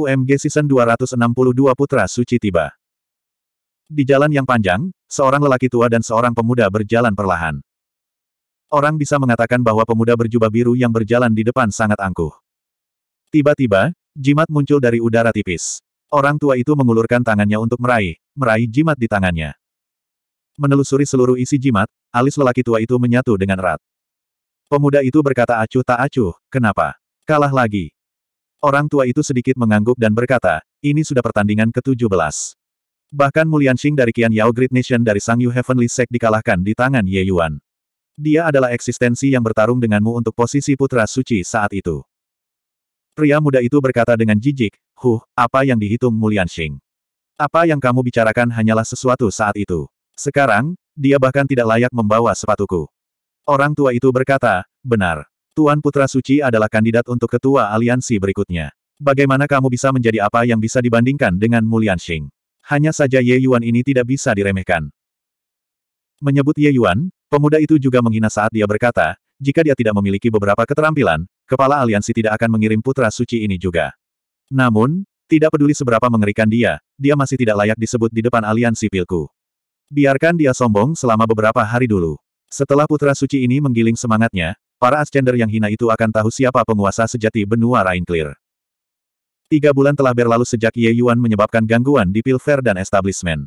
UMG Season 262 Putra Suci tiba. Di jalan yang panjang, seorang lelaki tua dan seorang pemuda berjalan perlahan. Orang bisa mengatakan bahwa pemuda berjubah biru yang berjalan di depan sangat angkuh. Tiba-tiba, jimat muncul dari udara tipis. Orang tua itu mengulurkan tangannya untuk meraih, meraih jimat di tangannya. Menelusuri seluruh isi jimat, alis lelaki tua itu menyatu dengan erat. Pemuda itu berkata acuh tak acuh, kenapa? Kalah lagi. Orang tua itu sedikit mengangguk dan berkata, ini sudah pertandingan ke-17. Bahkan Mulian Xing dari Qian Yao Great Nation dari Sang Yu Heavenly Sect dikalahkan di tangan Ye Yuan. Dia adalah eksistensi yang bertarung denganmu untuk posisi putra suci saat itu. Pria muda itu berkata dengan jijik, Huh, apa yang dihitung Mulian Xing? Apa yang kamu bicarakan hanyalah sesuatu saat itu. Sekarang, dia bahkan tidak layak membawa sepatuku. Orang tua itu berkata, benar. Tuan Putra Suci adalah kandidat untuk ketua aliansi berikutnya. Bagaimana kamu bisa menjadi apa yang bisa dibandingkan dengan Mulian Xing? Hanya saja Ye Yuan ini tidak bisa diremehkan. Menyebut Ye Yuan, pemuda itu juga menghina saat dia berkata, jika dia tidak memiliki beberapa keterampilan, kepala aliansi tidak akan mengirim putra suci ini juga. Namun, tidak peduli seberapa mengerikan dia, dia masih tidak layak disebut di depan aliansi pilku. Biarkan dia sombong selama beberapa hari dulu. Setelah putra suci ini menggiling semangatnya, Para Ascender yang hina itu akan tahu siapa penguasa sejati benua Rainclear. Tiga bulan telah berlalu sejak Ye Yuan menyebabkan gangguan di Pilfer dan establishment.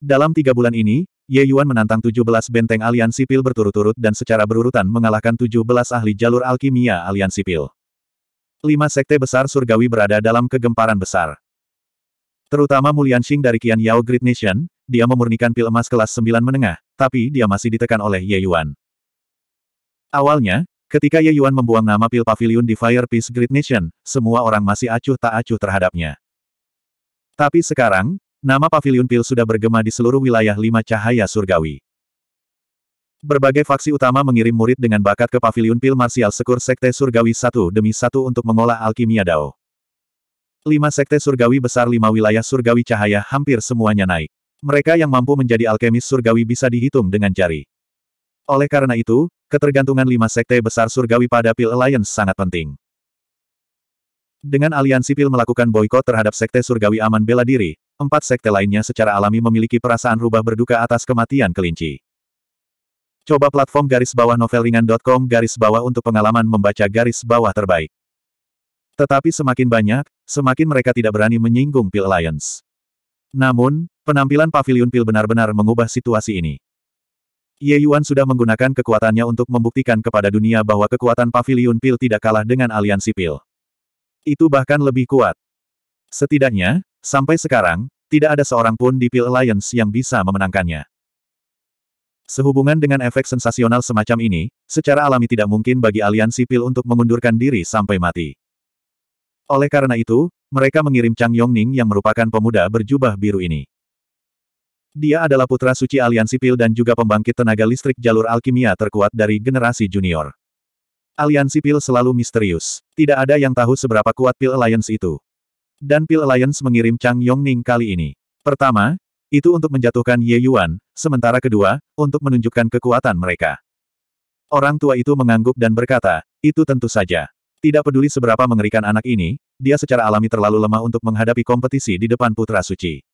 Dalam tiga bulan ini, Ye Yuan menantang 17 benteng aliansi pil berturut-turut dan secara berurutan mengalahkan 17 ahli jalur alkimia aliansi pil. Lima sekte besar surgawi berada dalam kegemparan besar. Terutama Mulian Xing dari Kian Yao Great Nation, dia memurnikan pil emas kelas 9 menengah, tapi dia masih ditekan oleh Ye Yuan. Awalnya, ketika Ye Yuan membuang nama Pil Pavilion di Fire Peace Great Nation, semua orang masih acuh tak acuh terhadapnya. Tapi sekarang, nama Pavilion Pil sudah bergema di seluruh wilayah lima cahaya surgawi. Berbagai faksi utama mengirim murid dengan bakat ke Pavilion Pil Martial Sekur Sekte Surgawi satu demi satu untuk mengolah alkimia Dao. Lima sekte surgawi besar lima wilayah surgawi cahaya hampir semuanya naik. Mereka yang mampu menjadi alkemis surgawi bisa dihitung dengan jari. Oleh karena itu, ketergantungan lima sekte besar surgawi pada Pil Alliance sangat penting. Dengan aliansi Pil melakukan boykot terhadap sekte surgawi aman bela diri, empat sekte lainnya secara alami memiliki perasaan rubah berduka atas kematian kelinci. Coba platform garis bawah novelringan.com garis bawah untuk pengalaman membaca garis bawah terbaik. Tetapi semakin banyak, semakin mereka tidak berani menyinggung Pil Alliance. Namun, penampilan pavilion Pil benar-benar mengubah situasi ini. Ye Yuan sudah menggunakan kekuatannya untuk membuktikan kepada dunia bahwa kekuatan Pavilion Pil tidak kalah dengan aliansi Pil. Itu bahkan lebih kuat. Setidaknya, sampai sekarang, tidak ada seorang pun di Pil Alliance yang bisa memenangkannya. Sehubungan dengan efek sensasional semacam ini, secara alami tidak mungkin bagi aliansi Pil untuk mengundurkan diri sampai mati. Oleh karena itu, mereka mengirim Chang Yongning yang merupakan pemuda berjubah biru ini. Dia adalah putra suci Aliansi Pil dan juga pembangkit tenaga listrik jalur alkimia terkuat dari generasi junior. Aliansi Pil selalu misterius. Tidak ada yang tahu seberapa kuat Pil Alliance itu. Dan Pil Alliance mengirim Chang Yongning kali ini. Pertama, itu untuk menjatuhkan Ye Yuan, sementara kedua, untuk menunjukkan kekuatan mereka. Orang tua itu mengangguk dan berkata, itu tentu saja. Tidak peduli seberapa mengerikan anak ini, dia secara alami terlalu lemah untuk menghadapi kompetisi di depan Putra Suci.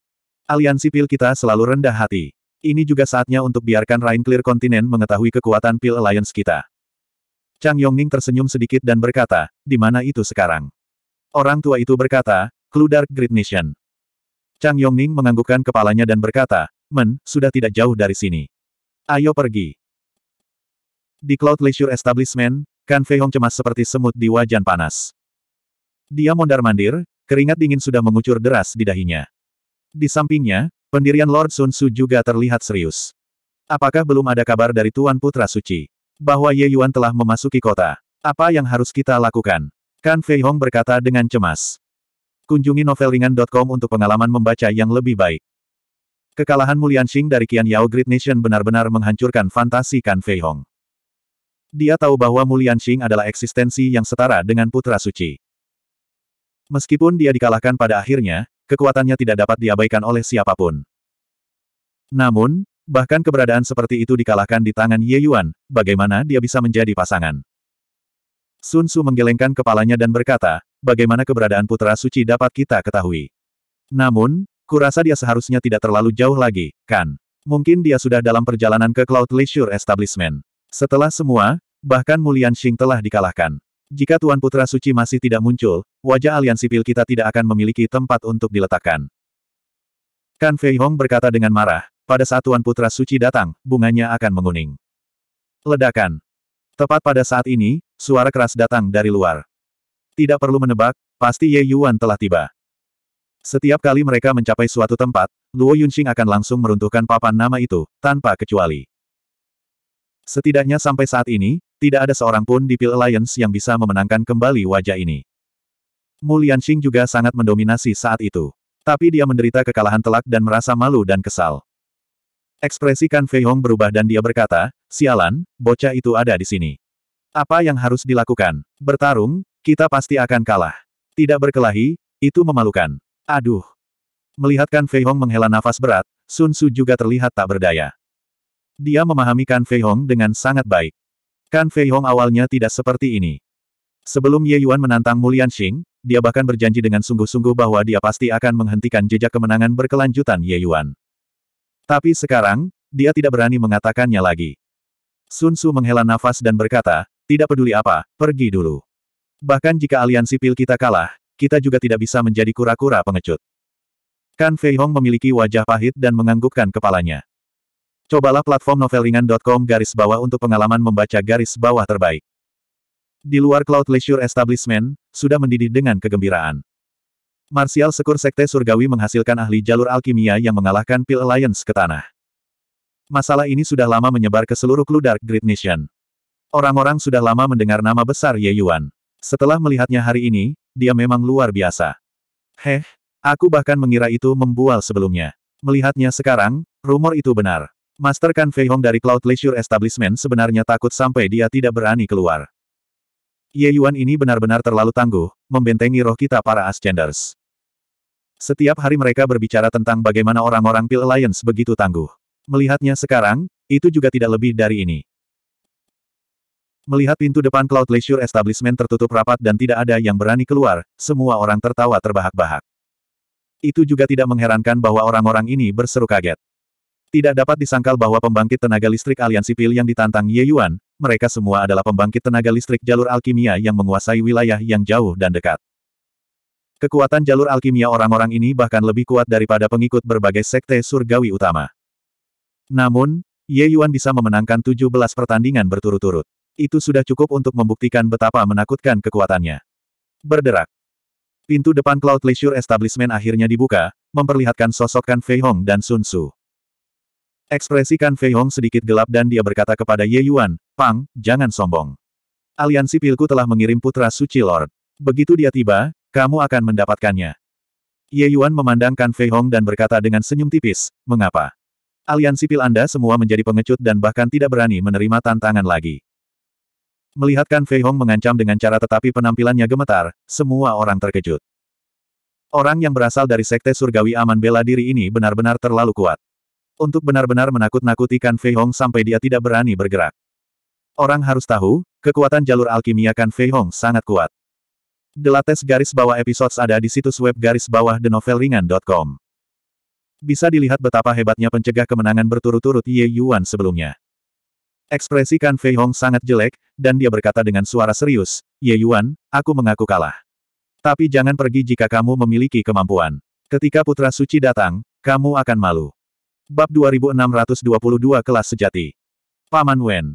Aliansi pil kita selalu rendah hati. Ini juga saatnya untuk biarkan Rain Clear Continent mengetahui kekuatan Pil Alliance kita. Chang Yongning tersenyum sedikit dan berkata, di mana itu sekarang? Orang tua itu berkata, Clue Dark Great Nation. Chang Yongning menganggukkan kepalanya dan berkata, Men, sudah tidak jauh dari sini. Ayo pergi. Di Cloud Leisure Establishment, Kan Fei Hong cemas seperti semut di wajan panas. Dia mondar-mandir, keringat dingin sudah mengucur deras di dahinya. Di sampingnya, pendirian Lord Sun Tzu juga terlihat serius. Apakah belum ada kabar dari Tuan Putra Suci? Bahwa Ye Yuan telah memasuki kota. Apa yang harus kita lakukan? Kan Fei Hong berkata dengan cemas. Kunjungi novelringan.com untuk pengalaman membaca yang lebih baik. Kekalahan Mulian Xing dari Qian Yao Great Nation benar-benar menghancurkan fantasi Kan Fei Hong. Dia tahu bahwa Mulian Xing adalah eksistensi yang setara dengan Putra Suci. Meskipun dia dikalahkan pada akhirnya, Kekuatannya tidak dapat diabaikan oleh siapapun. Namun, bahkan keberadaan seperti itu dikalahkan di tangan Ye Yuan, bagaimana dia bisa menjadi pasangan? Sun Tzu menggelengkan kepalanya dan berkata, bagaimana keberadaan putra suci dapat kita ketahui? Namun, kurasa dia seharusnya tidak terlalu jauh lagi, kan? Mungkin dia sudah dalam perjalanan ke Cloud Leisure Establishment. Setelah semua, bahkan Mulian Xing telah dikalahkan. Jika Tuan Putra Suci masih tidak muncul, wajah aliansi sipil kita tidak akan memiliki tempat untuk diletakkan. Kan Fei Hong berkata dengan marah, pada saat Tuan Putra Suci datang, bunganya akan menguning. Ledakan. Tepat pada saat ini, suara keras datang dari luar. Tidak perlu menebak, pasti Ye Yuan telah tiba. Setiap kali mereka mencapai suatu tempat, Luo Yunxing akan langsung meruntuhkan papan nama itu, tanpa kecuali. Setidaknya sampai saat ini, tidak ada seorang pun di Pil Alliance yang bisa memenangkan kembali wajah ini. Mu Lianxing juga sangat mendominasi saat itu. Tapi dia menderita kekalahan telak dan merasa malu dan kesal. Ekspresi Kan Hong berubah dan dia berkata, Sialan, bocah itu ada di sini. Apa yang harus dilakukan? Bertarung, kita pasti akan kalah. Tidak berkelahi, itu memalukan. Aduh. Melihatkan Fei Hong menghela nafas berat, Sun Su juga terlihat tak berdaya. Dia memahami Kan Hong dengan sangat baik. Kan Fei Hong awalnya tidak seperti ini. Sebelum Ye Yuan menantang Mulian Xing, dia bahkan berjanji dengan sungguh-sungguh bahwa dia pasti akan menghentikan jejak kemenangan berkelanjutan Ye Yuan. Tapi sekarang, dia tidak berani mengatakannya lagi. Sun Tzu menghela nafas dan berkata, tidak peduli apa, pergi dulu. Bahkan jika aliansi pil kita kalah, kita juga tidak bisa menjadi kura-kura pengecut. Kan Fei Hong memiliki wajah pahit dan menganggukkan kepalanya. Cobalah platform novelringan.com garis bawah untuk pengalaman membaca garis bawah terbaik. Di luar Cloud Leisure Establishment, sudah mendidih dengan kegembiraan. Martial Sekur Sekte Surgawi menghasilkan ahli jalur alkimia yang mengalahkan Pil Alliance ke tanah. Masalah ini sudah lama menyebar ke seluruh Clue Dark Great Nation. Orang-orang sudah lama mendengar nama besar Ye Yuan. Setelah melihatnya hari ini, dia memang luar biasa. Heh, aku bahkan mengira itu membual sebelumnya. Melihatnya sekarang, rumor itu benar. Master Kan Fei Hong dari Cloud Leisure Establishment sebenarnya takut sampai dia tidak berani keluar. Ye Yuan ini benar-benar terlalu tangguh, membentengi roh kita para Ascenders. Setiap hari mereka berbicara tentang bagaimana orang-orang Pil Alliance begitu tangguh. Melihatnya sekarang, itu juga tidak lebih dari ini. Melihat pintu depan Cloud Leisure Establishment tertutup rapat dan tidak ada yang berani keluar, semua orang tertawa terbahak-bahak. Itu juga tidak mengherankan bahwa orang-orang ini berseru kaget. Tidak dapat disangkal bahwa pembangkit tenaga listrik aliansi pil yang ditantang Ye Yuan, mereka semua adalah pembangkit tenaga listrik jalur alkimia yang menguasai wilayah yang jauh dan dekat. Kekuatan jalur alkimia orang-orang ini bahkan lebih kuat daripada pengikut berbagai sekte surgawi utama. Namun, Ye Yuan bisa memenangkan 17 pertandingan berturut-turut. Itu sudah cukup untuk membuktikan betapa menakutkan kekuatannya. Berderak. Pintu depan Cloud Leisure Establishment akhirnya dibuka, memperlihatkan sosok Kan Hong dan Sun Tzu. Ekspresi Kan Fei Hong sedikit gelap dan dia berkata kepada Ye Yuan, Pang, jangan sombong. Aliansi Pilku telah mengirim putra suci Lord. Begitu dia tiba, kamu akan mendapatkannya. Ye Yuan memandang Kan Fei Hong dan berkata dengan senyum tipis, mengapa? Aliansi Pil Anda semua menjadi pengecut dan bahkan tidak berani menerima tantangan lagi. Melihat Kan Fei Hong mengancam dengan cara tetapi penampilannya gemetar, semua orang terkejut. Orang yang berasal dari Sekte Surgawi Aman Bela Diri ini benar-benar terlalu kuat. Untuk benar-benar menakut-nakuti Kan Fei Hong sampai dia tidak berani bergerak. Orang harus tahu, kekuatan jalur alkimia Kan Fei Hong sangat kuat. Delates garis bawah episodes ada di situs web garis bawah denovelringan.com. Bisa dilihat betapa hebatnya pencegah kemenangan berturut-turut Ye Yuan sebelumnya. Ekspresi Kan Fei Hong sangat jelek, dan dia berkata dengan suara serius, Ye Yuan, aku mengaku kalah. Tapi jangan pergi jika kamu memiliki kemampuan. Ketika Putra Suci datang, kamu akan malu. Bab 2622 Kelas Sejati Paman Wen.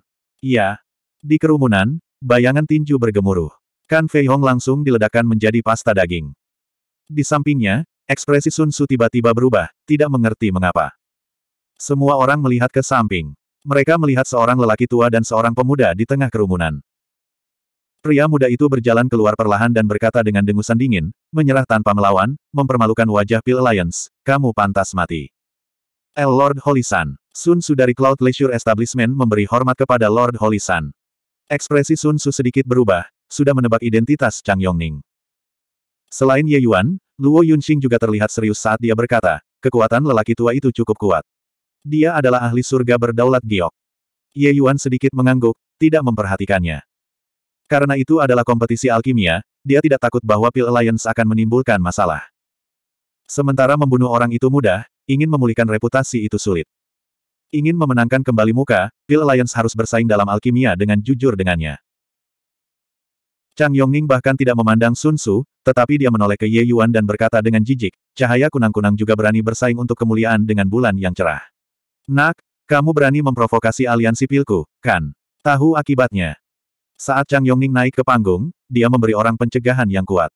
Iya. Di kerumunan, bayangan tinju bergemuruh. Kan Fei Hong langsung diledakkan menjadi pasta daging. Di sampingnya, ekspresi Sun Su tiba-tiba berubah, tidak mengerti mengapa. Semua orang melihat ke samping. Mereka melihat seorang lelaki tua dan seorang pemuda di tengah kerumunan. Pria muda itu berjalan keluar perlahan dan berkata dengan dengusan dingin, menyerah tanpa melawan, mempermalukan wajah Pil Alliance, kamu pantas mati. L. Lord Holisan. Sun. Su dari Cloud Leisure Establishment memberi hormat kepada Lord Holisan. Ekspresi Sun Su sedikit berubah, sudah menebak identitas Chang Yongning. Selain Ye Yuan, Luo Yunxing juga terlihat serius saat dia berkata, kekuatan lelaki tua itu cukup kuat. Dia adalah ahli surga berdaulat giok. Ye Yuan sedikit mengangguk, tidak memperhatikannya. Karena itu adalah kompetisi alkimia, dia tidak takut bahwa Pil Alliance akan menimbulkan masalah. Sementara membunuh orang itu mudah, ingin memulihkan reputasi itu sulit. Ingin memenangkan kembali muka, Pil Alliance harus bersaing dalam alkimia dengan jujur dengannya. Chang Yongning bahkan tidak memandang Sun Tzu, tetapi dia menoleh ke Ye Yuan dan berkata dengan jijik, cahaya kunang-kunang juga berani bersaing untuk kemuliaan dengan bulan yang cerah. Nak, kamu berani memprovokasi aliansi pilku, kan? Tahu akibatnya. Saat Chang Yongning naik ke panggung, dia memberi orang pencegahan yang kuat.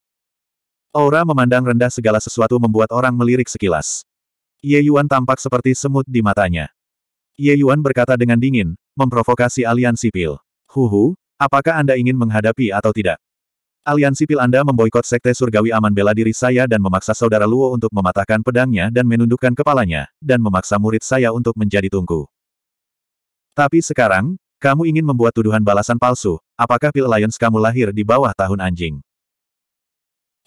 Aura memandang rendah segala sesuatu membuat orang melirik sekilas. Ye Yuan tampak seperti semut di matanya. Ye Yuan berkata dengan dingin, memprovokasi aliansi sipil. Huhu, apakah Anda ingin menghadapi atau tidak? Aliansi sipil Anda memboikot Sekte Surgawi Aman bela diri saya dan memaksa Saudara Luo untuk mematahkan pedangnya dan menundukkan kepalanya, dan memaksa murid saya untuk menjadi tungku. Tapi sekarang, kamu ingin membuat tuduhan balasan palsu, apakah Pil Alliance kamu lahir di bawah tahun anjing?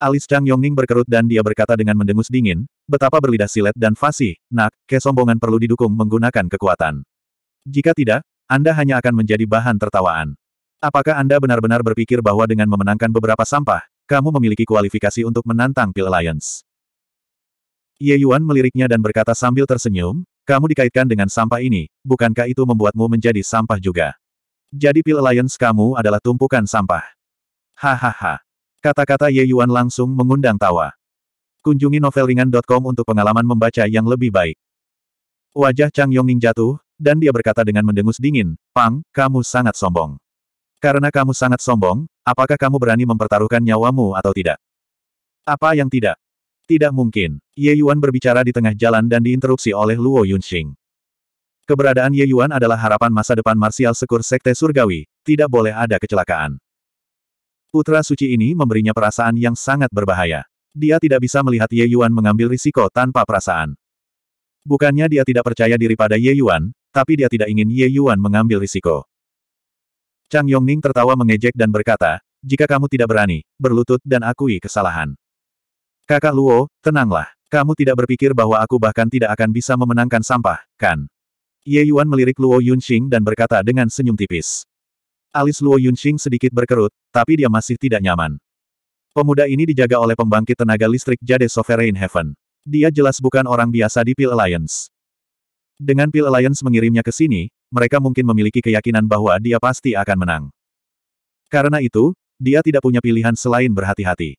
Alis Chang Yongning berkerut dan dia berkata dengan mendengus dingin, betapa berlidah silet dan fasih, nak, kesombongan perlu didukung menggunakan kekuatan. Jika tidak, Anda hanya akan menjadi bahan tertawaan. Apakah Anda benar-benar berpikir bahwa dengan memenangkan beberapa sampah, kamu memiliki kualifikasi untuk menantang Pil Alliance? Ye Yuan meliriknya dan berkata sambil tersenyum, kamu dikaitkan dengan sampah ini, bukankah itu membuatmu menjadi sampah juga? Jadi Pil Alliance kamu adalah tumpukan sampah. Hahaha. Kata-kata Ye Yuan langsung mengundang tawa. Kunjungi novelringan.com untuk pengalaman membaca yang lebih baik. Wajah Chang Yongning jatuh, dan dia berkata dengan mendengus dingin, Pang, kamu sangat sombong. Karena kamu sangat sombong, apakah kamu berani mempertaruhkan nyawamu atau tidak? Apa yang tidak? Tidak mungkin. Ye Yuan berbicara di tengah jalan dan diinterupsi oleh Luo Yunxing. Keberadaan Ye Yuan adalah harapan masa depan marsial sekur Sekte Surgawi, tidak boleh ada kecelakaan. Putra suci ini memberinya perasaan yang sangat berbahaya. Dia tidak bisa melihat Ye Yuan mengambil risiko tanpa perasaan. Bukannya dia tidak percaya diri pada Ye Yuan, tapi dia tidak ingin Ye Yuan mengambil risiko. Chang Yongning tertawa mengejek dan berkata, jika kamu tidak berani, berlutut dan akui kesalahan. Kakak Luo, tenanglah. Kamu tidak berpikir bahwa aku bahkan tidak akan bisa memenangkan sampah, kan? Ye Yuan melirik Luo Yunxing dan berkata dengan senyum tipis. Alis Luo Yunxing sedikit berkerut, tapi dia masih tidak nyaman. Pemuda ini dijaga oleh pembangkit tenaga listrik Jade Sovereign Heaven. Dia jelas bukan orang biasa di Pil Alliance. Dengan Pil Alliance mengirimnya ke sini, mereka mungkin memiliki keyakinan bahwa dia pasti akan menang. Karena itu, dia tidak punya pilihan selain berhati-hati.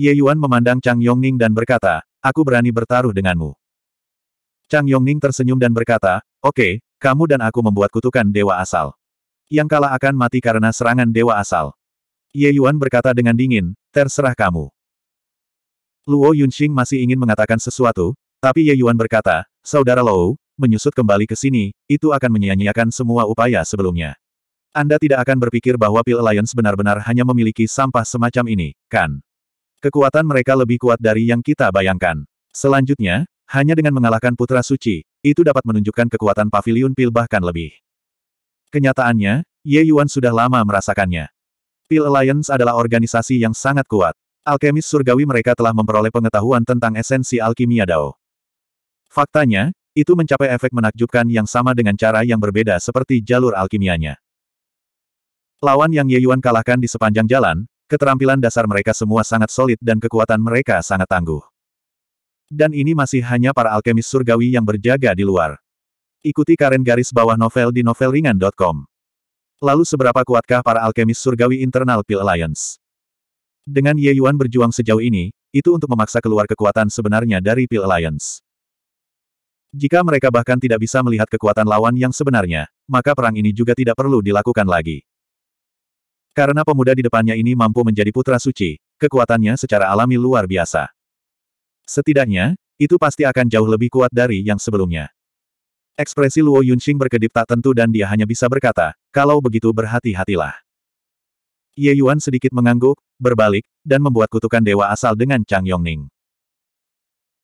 Ye Yuan memandang Chang Yongning dan berkata, aku berani bertaruh denganmu. Chang Yongning tersenyum dan berkata, oke, okay, kamu dan aku membuat kutukan dewa asal. Yang kalah akan mati karena serangan dewa asal. Ye Yuan berkata dengan dingin, terserah kamu. Luo Yunxing masih ingin mengatakan sesuatu, tapi Ye Yuan berkata, Saudara Lou, menyusut kembali ke sini, itu akan menyia-nyiakan semua upaya sebelumnya. Anda tidak akan berpikir bahwa Pil Alliance benar-benar hanya memiliki sampah semacam ini, kan? Kekuatan mereka lebih kuat dari yang kita bayangkan. Selanjutnya, hanya dengan mengalahkan Putra Suci, itu dapat menunjukkan kekuatan Paviliun Pil bahkan lebih. Kenyataannya, Ye Yuan sudah lama merasakannya. Pil Alliance adalah organisasi yang sangat kuat. Alkemis surgawi mereka telah memperoleh pengetahuan tentang esensi alkimia Dao. Faktanya, itu mencapai efek menakjubkan yang sama dengan cara yang berbeda seperti jalur alkimianya. Lawan yang Ye Yuan kalahkan di sepanjang jalan, keterampilan dasar mereka semua sangat solid dan kekuatan mereka sangat tangguh. Dan ini masih hanya para alkemis surgawi yang berjaga di luar. Ikuti Karen garis bawah novel di novelringan.com. Lalu seberapa kuatkah para alkemis surgawi internal Pil Alliance? Dengan Ye Yuan berjuang sejauh ini, itu untuk memaksa keluar kekuatan sebenarnya dari Pil Alliance. Jika mereka bahkan tidak bisa melihat kekuatan lawan yang sebenarnya, maka perang ini juga tidak perlu dilakukan lagi. Karena pemuda di depannya ini mampu menjadi putra suci, kekuatannya secara alami luar biasa. Setidaknya, itu pasti akan jauh lebih kuat dari yang sebelumnya. Ekspresi Luo Yunxing berkedip tak tentu dan dia hanya bisa berkata, kalau begitu berhati-hatilah. Ye Yuan sedikit mengangguk, berbalik, dan membuat kutukan dewa asal dengan Chang Yongning.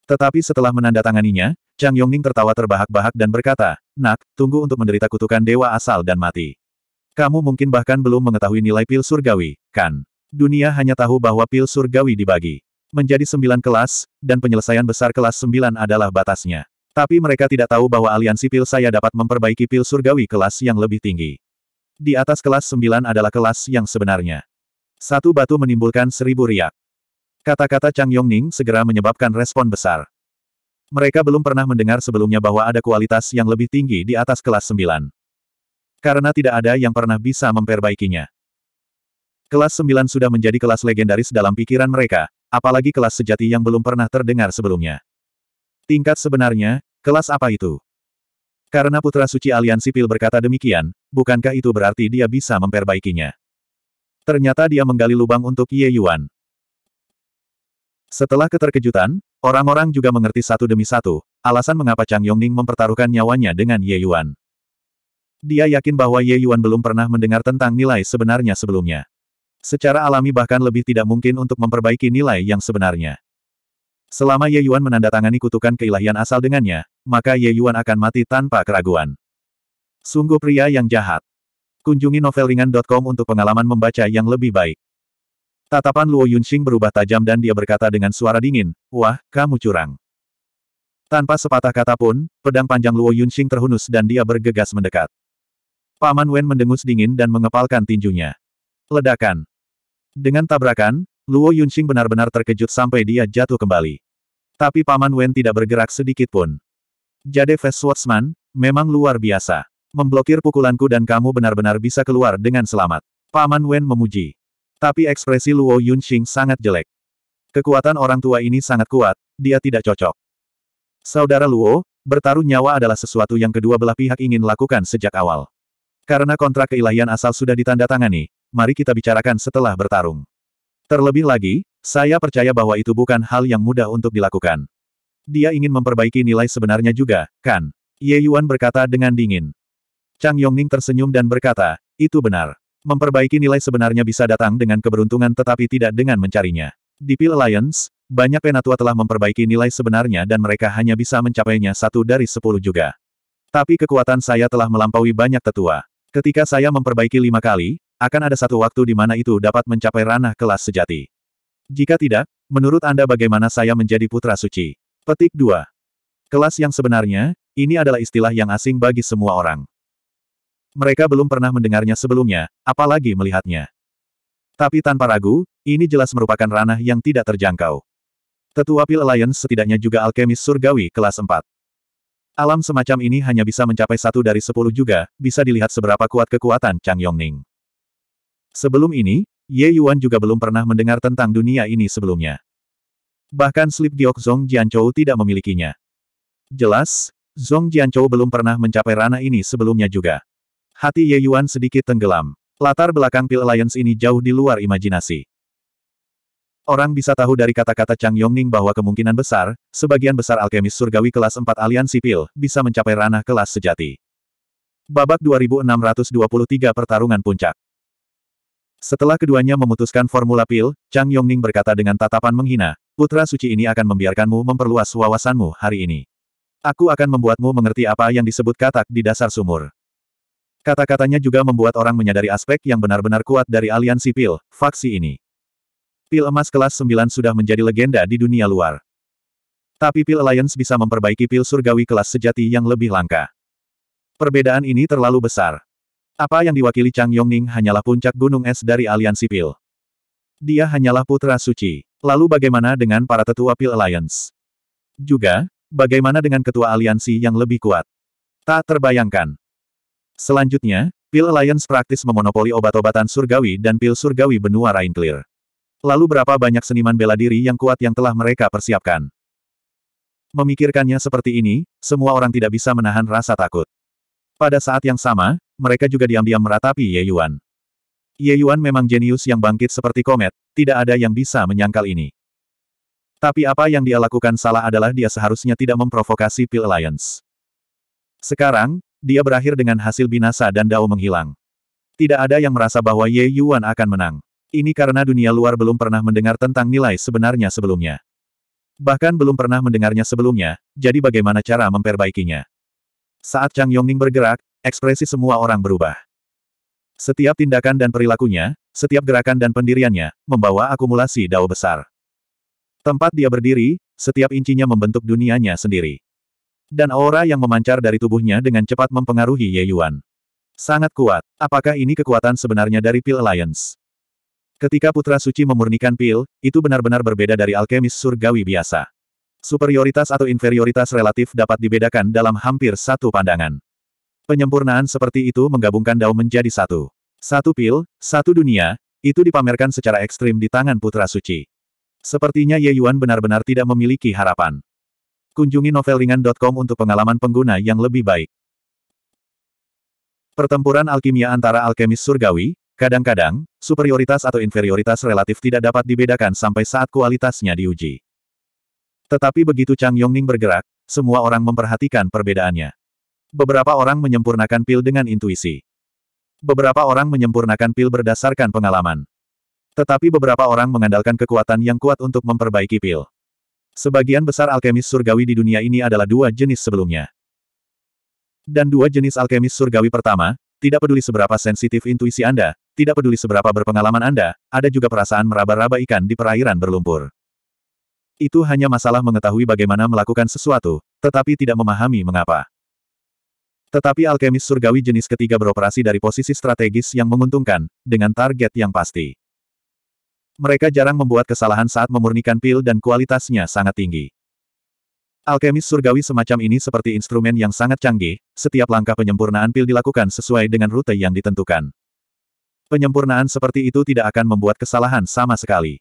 Tetapi setelah menandatanganinya, Chang Yongning tertawa terbahak-bahak dan berkata, Nak, tunggu untuk menderita kutukan dewa asal dan mati. Kamu mungkin bahkan belum mengetahui nilai pil surgawi, kan? Dunia hanya tahu bahwa pil surgawi dibagi. Menjadi sembilan kelas, dan penyelesaian besar kelas sembilan adalah batasnya. Tapi mereka tidak tahu bahwa aliansi pil saya dapat memperbaiki pil surgawi kelas yang lebih tinggi. Di atas kelas 9 adalah kelas yang sebenarnya. Satu batu menimbulkan seribu riak. Kata-kata Chang Yongning segera menyebabkan respon besar. Mereka belum pernah mendengar sebelumnya bahwa ada kualitas yang lebih tinggi di atas kelas 9. Karena tidak ada yang pernah bisa memperbaikinya. Kelas 9 sudah menjadi kelas legendaris dalam pikiran mereka, apalagi kelas sejati yang belum pernah terdengar sebelumnya. Tingkat sebenarnya, kelas apa itu? Karena putra suci aliansi pil berkata demikian, bukankah itu berarti dia bisa memperbaikinya? Ternyata dia menggali lubang untuk Ye Yuan. Setelah keterkejutan, orang-orang juga mengerti satu demi satu, alasan mengapa Chang Yongning mempertaruhkan nyawanya dengan Ye Yuan. Dia yakin bahwa Ye Yuan belum pernah mendengar tentang nilai sebenarnya sebelumnya. Secara alami bahkan lebih tidak mungkin untuk memperbaiki nilai yang sebenarnya. Selama Ye Yuan menandatangani kutukan keilahian asal dengannya, maka Ye Yuan akan mati tanpa keraguan. Sungguh pria yang jahat. Kunjungi novelringan.com untuk pengalaman membaca yang lebih baik. Tatapan Luo Yunxing berubah tajam dan dia berkata dengan suara dingin, Wah, kamu curang. Tanpa sepatah kata pun, pedang panjang Luo Yunxing terhunus dan dia bergegas mendekat. Paman Wen mendengus dingin dan mengepalkan tinjunya. Ledakan. Dengan tabrakan, Luo Yunxing benar-benar terkejut sampai dia jatuh kembali. Tapi Paman Wen tidak bergerak sedikit pun. Jade Fast Swordsman, memang luar biasa. Memblokir pukulanku dan kamu benar-benar bisa keluar dengan selamat. Paman Wen memuji. Tapi ekspresi Luo Yunxing sangat jelek. Kekuatan orang tua ini sangat kuat, dia tidak cocok. Saudara Luo, bertaruh nyawa adalah sesuatu yang kedua belah pihak ingin lakukan sejak awal. Karena kontrak keilahian asal sudah ditandatangani, mari kita bicarakan setelah bertarung. Terlebih lagi, saya percaya bahwa itu bukan hal yang mudah untuk dilakukan. Dia ingin memperbaiki nilai sebenarnya juga, kan? Ye Yuan berkata dengan dingin. Chang Yongning tersenyum dan berkata, itu benar. Memperbaiki nilai sebenarnya bisa datang dengan keberuntungan tetapi tidak dengan mencarinya. Di Peel Alliance, banyak penatua telah memperbaiki nilai sebenarnya dan mereka hanya bisa mencapainya satu dari sepuluh juga. Tapi kekuatan saya telah melampaui banyak tetua. Ketika saya memperbaiki lima kali, akan ada satu waktu di mana itu dapat mencapai ranah kelas sejati. Jika tidak, menurut Anda bagaimana saya menjadi putra suci? Petik 2. Kelas yang sebenarnya, ini adalah istilah yang asing bagi semua orang. Mereka belum pernah mendengarnya sebelumnya, apalagi melihatnya. Tapi tanpa ragu, ini jelas merupakan ranah yang tidak terjangkau. Tetua Pil Alliance setidaknya juga alkemis surgawi kelas 4. Alam semacam ini hanya bisa mencapai satu dari sepuluh juga, bisa dilihat seberapa kuat kekuatan Chang Yongning. Sebelum ini, Ye Yuan juga belum pernah mendengar tentang dunia ini sebelumnya. Bahkan slip giok Zhong Jianchou tidak memilikinya. Jelas, Zhong Jianchou belum pernah mencapai ranah ini sebelumnya juga. Hati Ye Yuan sedikit tenggelam. Latar belakang Pil Alliance ini jauh di luar imajinasi. Orang bisa tahu dari kata-kata Chang Yongning bahwa kemungkinan besar, sebagian besar alkemis surgawi kelas 4 aliansi Pil, bisa mencapai ranah kelas sejati. Babak 2623 Pertarungan Puncak setelah keduanya memutuskan formula pil, Chang Yongning berkata dengan tatapan menghina, Putra Suci ini akan membiarkanmu memperluas wawasanmu hari ini. Aku akan membuatmu mengerti apa yang disebut katak di dasar sumur. Kata-katanya juga membuat orang menyadari aspek yang benar-benar kuat dari aliansi pil, faksi ini. Pil emas kelas 9 sudah menjadi legenda di dunia luar. Tapi Pil Alliance bisa memperbaiki pil surgawi kelas sejati yang lebih langka. Perbedaan ini terlalu besar. Apa yang diwakili Chang Yongning hanyalah puncak gunung es dari aliansi PIL. Dia hanyalah putra suci. Lalu bagaimana dengan para tetua PIL Alliance? Juga, bagaimana dengan ketua aliansi yang lebih kuat? Tak terbayangkan. Selanjutnya, Pil Alliance praktis memonopoli obat-obatan surgawi dan pil surgawi benua Rainclear. Lalu berapa banyak seniman bela diri yang kuat yang telah mereka persiapkan? Memikirkannya seperti ini, semua orang tidak bisa menahan rasa takut. Pada saat yang sama, mereka juga diam-diam meratapi Ye Yuan. Ye Yuan memang jenius yang bangkit seperti komet, tidak ada yang bisa menyangkal ini. Tapi apa yang dia lakukan salah adalah dia seharusnya tidak memprovokasi Pil Alliance. Sekarang, dia berakhir dengan hasil binasa dan Dao menghilang. Tidak ada yang merasa bahwa Ye Yuan akan menang. Ini karena dunia luar belum pernah mendengar tentang nilai sebenarnya sebelumnya. Bahkan belum pernah mendengarnya sebelumnya, jadi bagaimana cara memperbaikinya? Saat Chang Yongning bergerak, Ekspresi semua orang berubah. Setiap tindakan dan perilakunya, setiap gerakan dan pendiriannya, membawa akumulasi dao besar. Tempat dia berdiri, setiap incinya membentuk dunianya sendiri. Dan aura yang memancar dari tubuhnya dengan cepat mempengaruhi Ye Yuan. Sangat kuat. Apakah ini kekuatan sebenarnya dari Pil Alliance? Ketika Putra Suci memurnikan pil, itu benar-benar berbeda dari alkemis surgawi biasa. Superioritas atau inferioritas relatif dapat dibedakan dalam hampir satu pandangan. Penyempurnaan seperti itu menggabungkan Dao menjadi satu. Satu pil, satu dunia, itu dipamerkan secara ekstrim di tangan Putra Suci. Sepertinya Ye Yuan benar-benar tidak memiliki harapan. Kunjungi novelringan.com untuk pengalaman pengguna yang lebih baik. Pertempuran alkimia antara alkemis surgawi, kadang-kadang, superioritas atau inferioritas relatif tidak dapat dibedakan sampai saat kualitasnya diuji. Tetapi begitu Chang Yongning bergerak, semua orang memperhatikan perbedaannya. Beberapa orang menyempurnakan pil dengan intuisi. Beberapa orang menyempurnakan pil berdasarkan pengalaman. Tetapi beberapa orang mengandalkan kekuatan yang kuat untuk memperbaiki pil. Sebagian besar alkemis surgawi di dunia ini adalah dua jenis sebelumnya. Dan dua jenis alkemis surgawi pertama, tidak peduli seberapa sensitif intuisi Anda, tidak peduli seberapa berpengalaman Anda, ada juga perasaan meraba-raba ikan di perairan berlumpur. Itu hanya masalah mengetahui bagaimana melakukan sesuatu, tetapi tidak memahami mengapa. Tetapi alkemis surgawi jenis ketiga beroperasi dari posisi strategis yang menguntungkan, dengan target yang pasti. Mereka jarang membuat kesalahan saat memurnikan pil dan kualitasnya sangat tinggi. Alkemis surgawi semacam ini seperti instrumen yang sangat canggih, setiap langkah penyempurnaan pil dilakukan sesuai dengan rute yang ditentukan. Penyempurnaan seperti itu tidak akan membuat kesalahan sama sekali.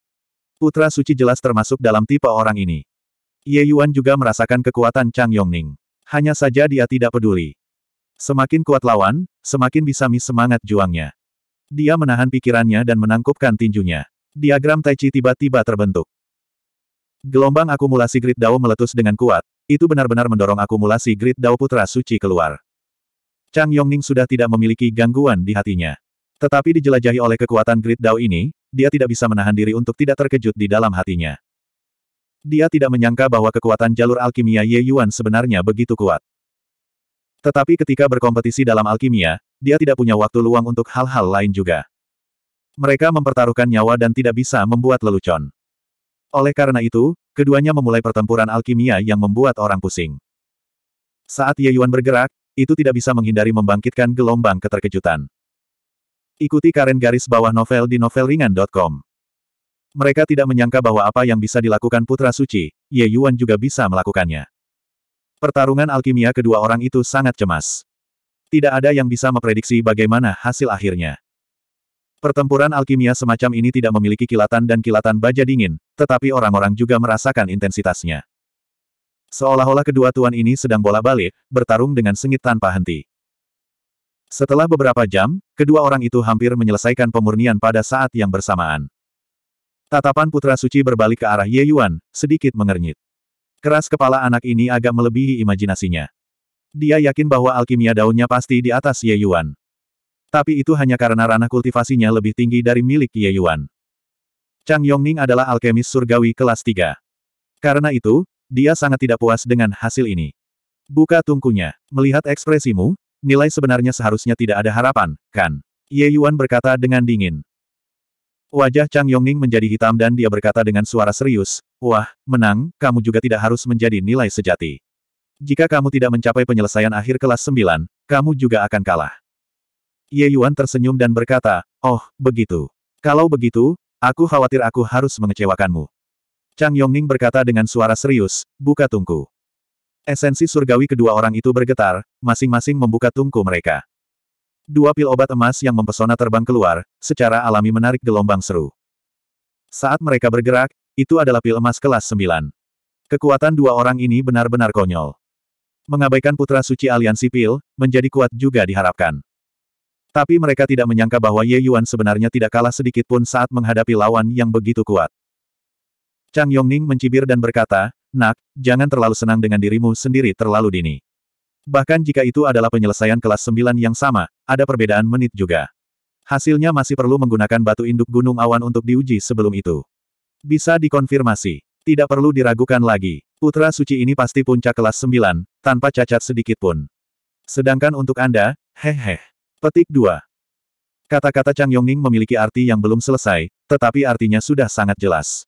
Putra Suci jelas termasuk dalam tipe orang ini. Ye Yuan juga merasakan kekuatan Chang Yongning. Hanya saja dia tidak peduli. Semakin kuat lawan, semakin bisa mis semangat juangnya. Dia menahan pikirannya dan menangkupkan tinjunya. Diagram Tai Chi tiba-tiba terbentuk. Gelombang akumulasi Grid Dao meletus dengan kuat, itu benar-benar mendorong akumulasi Grid Dao Putra Suci keluar. Chang Yongning sudah tidak memiliki gangguan di hatinya. Tetapi dijelajahi oleh kekuatan Grid Dao ini, dia tidak bisa menahan diri untuk tidak terkejut di dalam hatinya. Dia tidak menyangka bahwa kekuatan jalur alkimia Ye Yuan sebenarnya begitu kuat. Tetapi ketika berkompetisi dalam alkimia, dia tidak punya waktu luang untuk hal-hal lain juga. Mereka mempertaruhkan nyawa dan tidak bisa membuat lelucon. Oleh karena itu, keduanya memulai pertempuran alkimia yang membuat orang pusing. Saat Ye Yuan bergerak, itu tidak bisa menghindari membangkitkan gelombang keterkejutan. Ikuti karen garis bawah novel di novelringan.com. Mereka tidak menyangka bahwa apa yang bisa dilakukan Putra Suci, Ye Yuan juga bisa melakukannya. Pertarungan alkimia kedua orang itu sangat cemas. Tidak ada yang bisa memprediksi bagaimana hasil akhirnya. Pertempuran alkimia semacam ini tidak memiliki kilatan dan kilatan baja dingin, tetapi orang-orang juga merasakan intensitasnya. Seolah-olah kedua tuan ini sedang bola balik, bertarung dengan sengit tanpa henti. Setelah beberapa jam, kedua orang itu hampir menyelesaikan pemurnian pada saat yang bersamaan. Tatapan Putra Suci berbalik ke arah Ye Yuan, sedikit mengernyit. Keras kepala anak ini agak melebihi imajinasinya. Dia yakin bahwa alkimia daunnya pasti di atas Ye Yuan. Tapi itu hanya karena ranah kultivasinya lebih tinggi dari milik Ye Yuan. Chang Yongning adalah alkemis surgawi kelas 3. Karena itu, dia sangat tidak puas dengan hasil ini. Buka tungkunya. Melihat ekspresimu, nilai sebenarnya seharusnya tidak ada harapan, kan? Ye Yuan berkata dengan dingin. Wajah Chang Yongning menjadi hitam dan dia berkata dengan suara serius, Wah, menang, kamu juga tidak harus menjadi nilai sejati. Jika kamu tidak mencapai penyelesaian akhir kelas 9, kamu juga akan kalah. Ye Yuan tersenyum dan berkata, Oh, begitu. Kalau begitu, aku khawatir aku harus mengecewakanmu. Chang Yongning berkata dengan suara serius, buka tungku. Esensi surgawi kedua orang itu bergetar, masing-masing membuka tungku mereka. Dua pil obat emas yang mempesona terbang keluar, secara alami menarik gelombang seru. Saat mereka bergerak, itu adalah pil emas kelas 9. Kekuatan dua orang ini benar-benar konyol. Mengabaikan putra suci aliansi pil, menjadi kuat juga diharapkan. Tapi mereka tidak menyangka bahwa Ye Yuan sebenarnya tidak kalah sedikit pun saat menghadapi lawan yang begitu kuat. Chang Yongning mencibir dan berkata, Nak, jangan terlalu senang dengan dirimu sendiri terlalu dini. Bahkan jika itu adalah penyelesaian kelas 9 yang sama, ada perbedaan menit juga. Hasilnya masih perlu menggunakan batu induk gunung awan untuk diuji sebelum itu. Bisa dikonfirmasi. Tidak perlu diragukan lagi. Putra suci ini pasti puncak kelas 9, tanpa cacat sedikit pun. Sedangkan untuk Anda, hehe. Petik 2. Kata-kata Chang Yongning memiliki arti yang belum selesai, tetapi artinya sudah sangat jelas.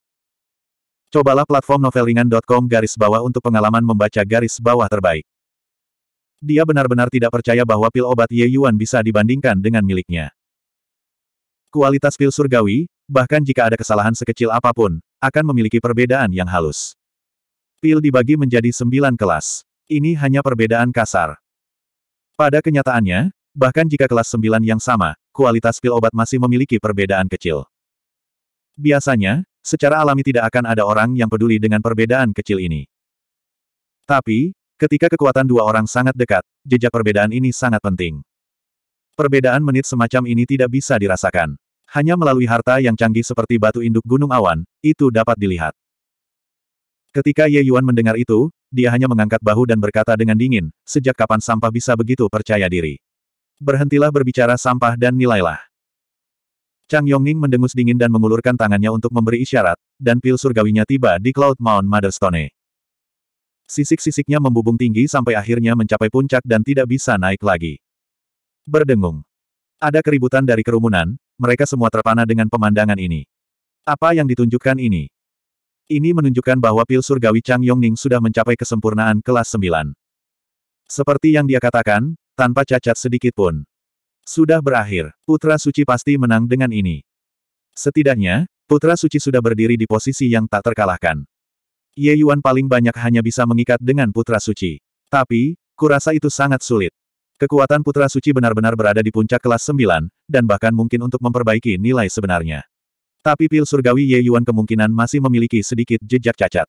Cobalah platform novelringan.com garis bawah untuk pengalaman membaca garis bawah terbaik. Dia benar-benar tidak percaya bahwa pil obat Ye Yuan bisa dibandingkan dengan miliknya. Kualitas pil surgawi, bahkan jika ada kesalahan sekecil apapun, akan memiliki perbedaan yang halus. Pil dibagi menjadi sembilan kelas. Ini hanya perbedaan kasar. Pada kenyataannya, bahkan jika kelas sembilan yang sama, kualitas pil obat masih memiliki perbedaan kecil. Biasanya, secara alami tidak akan ada orang yang peduli dengan perbedaan kecil ini. Tapi, Ketika kekuatan dua orang sangat dekat, jejak perbedaan ini sangat penting. Perbedaan menit semacam ini tidak bisa dirasakan. Hanya melalui harta yang canggih seperti batu induk gunung awan, itu dapat dilihat. Ketika Ye Yuan mendengar itu, dia hanya mengangkat bahu dan berkata dengan dingin, sejak kapan sampah bisa begitu percaya diri. Berhentilah berbicara sampah dan nilailah. Chang Yongning mendengus dingin dan mengulurkan tangannya untuk memberi isyarat, dan pil surgawinya tiba di Cloud Mount Motherstone. Sisik-sisiknya membubung tinggi sampai akhirnya mencapai puncak dan tidak bisa naik lagi. Berdengung. Ada keributan dari kerumunan, mereka semua terpana dengan pemandangan ini. Apa yang ditunjukkan ini? Ini menunjukkan bahwa pil surgawi Chang Yongning sudah mencapai kesempurnaan kelas 9. Seperti yang dia katakan, tanpa cacat sedikit pun. Sudah berakhir, Putra Suci pasti menang dengan ini. Setidaknya, Putra Suci sudah berdiri di posisi yang tak terkalahkan. Ye Yuan paling banyak hanya bisa mengikat dengan Putra Suci. Tapi, kurasa itu sangat sulit. Kekuatan Putra Suci benar-benar berada di puncak kelas 9, dan bahkan mungkin untuk memperbaiki nilai sebenarnya. Tapi pil surgawi Ye Yuan kemungkinan masih memiliki sedikit jejak cacat.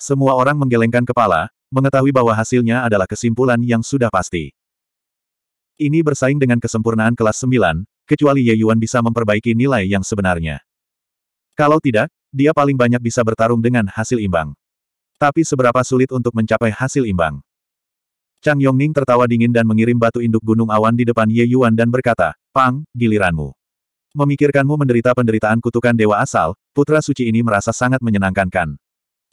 Semua orang menggelengkan kepala, mengetahui bahwa hasilnya adalah kesimpulan yang sudah pasti. Ini bersaing dengan kesempurnaan kelas 9, kecuali Ye Yuan bisa memperbaiki nilai yang sebenarnya. Kalau tidak, dia paling banyak bisa bertarung dengan hasil imbang. Tapi seberapa sulit untuk mencapai hasil imbang. Chang Yongning tertawa dingin dan mengirim batu induk gunung awan di depan Ye Yuan dan berkata, Pang, giliranmu. Memikirkanmu menderita penderitaan kutukan dewa asal, putra suci ini merasa sangat menyenangkan kan.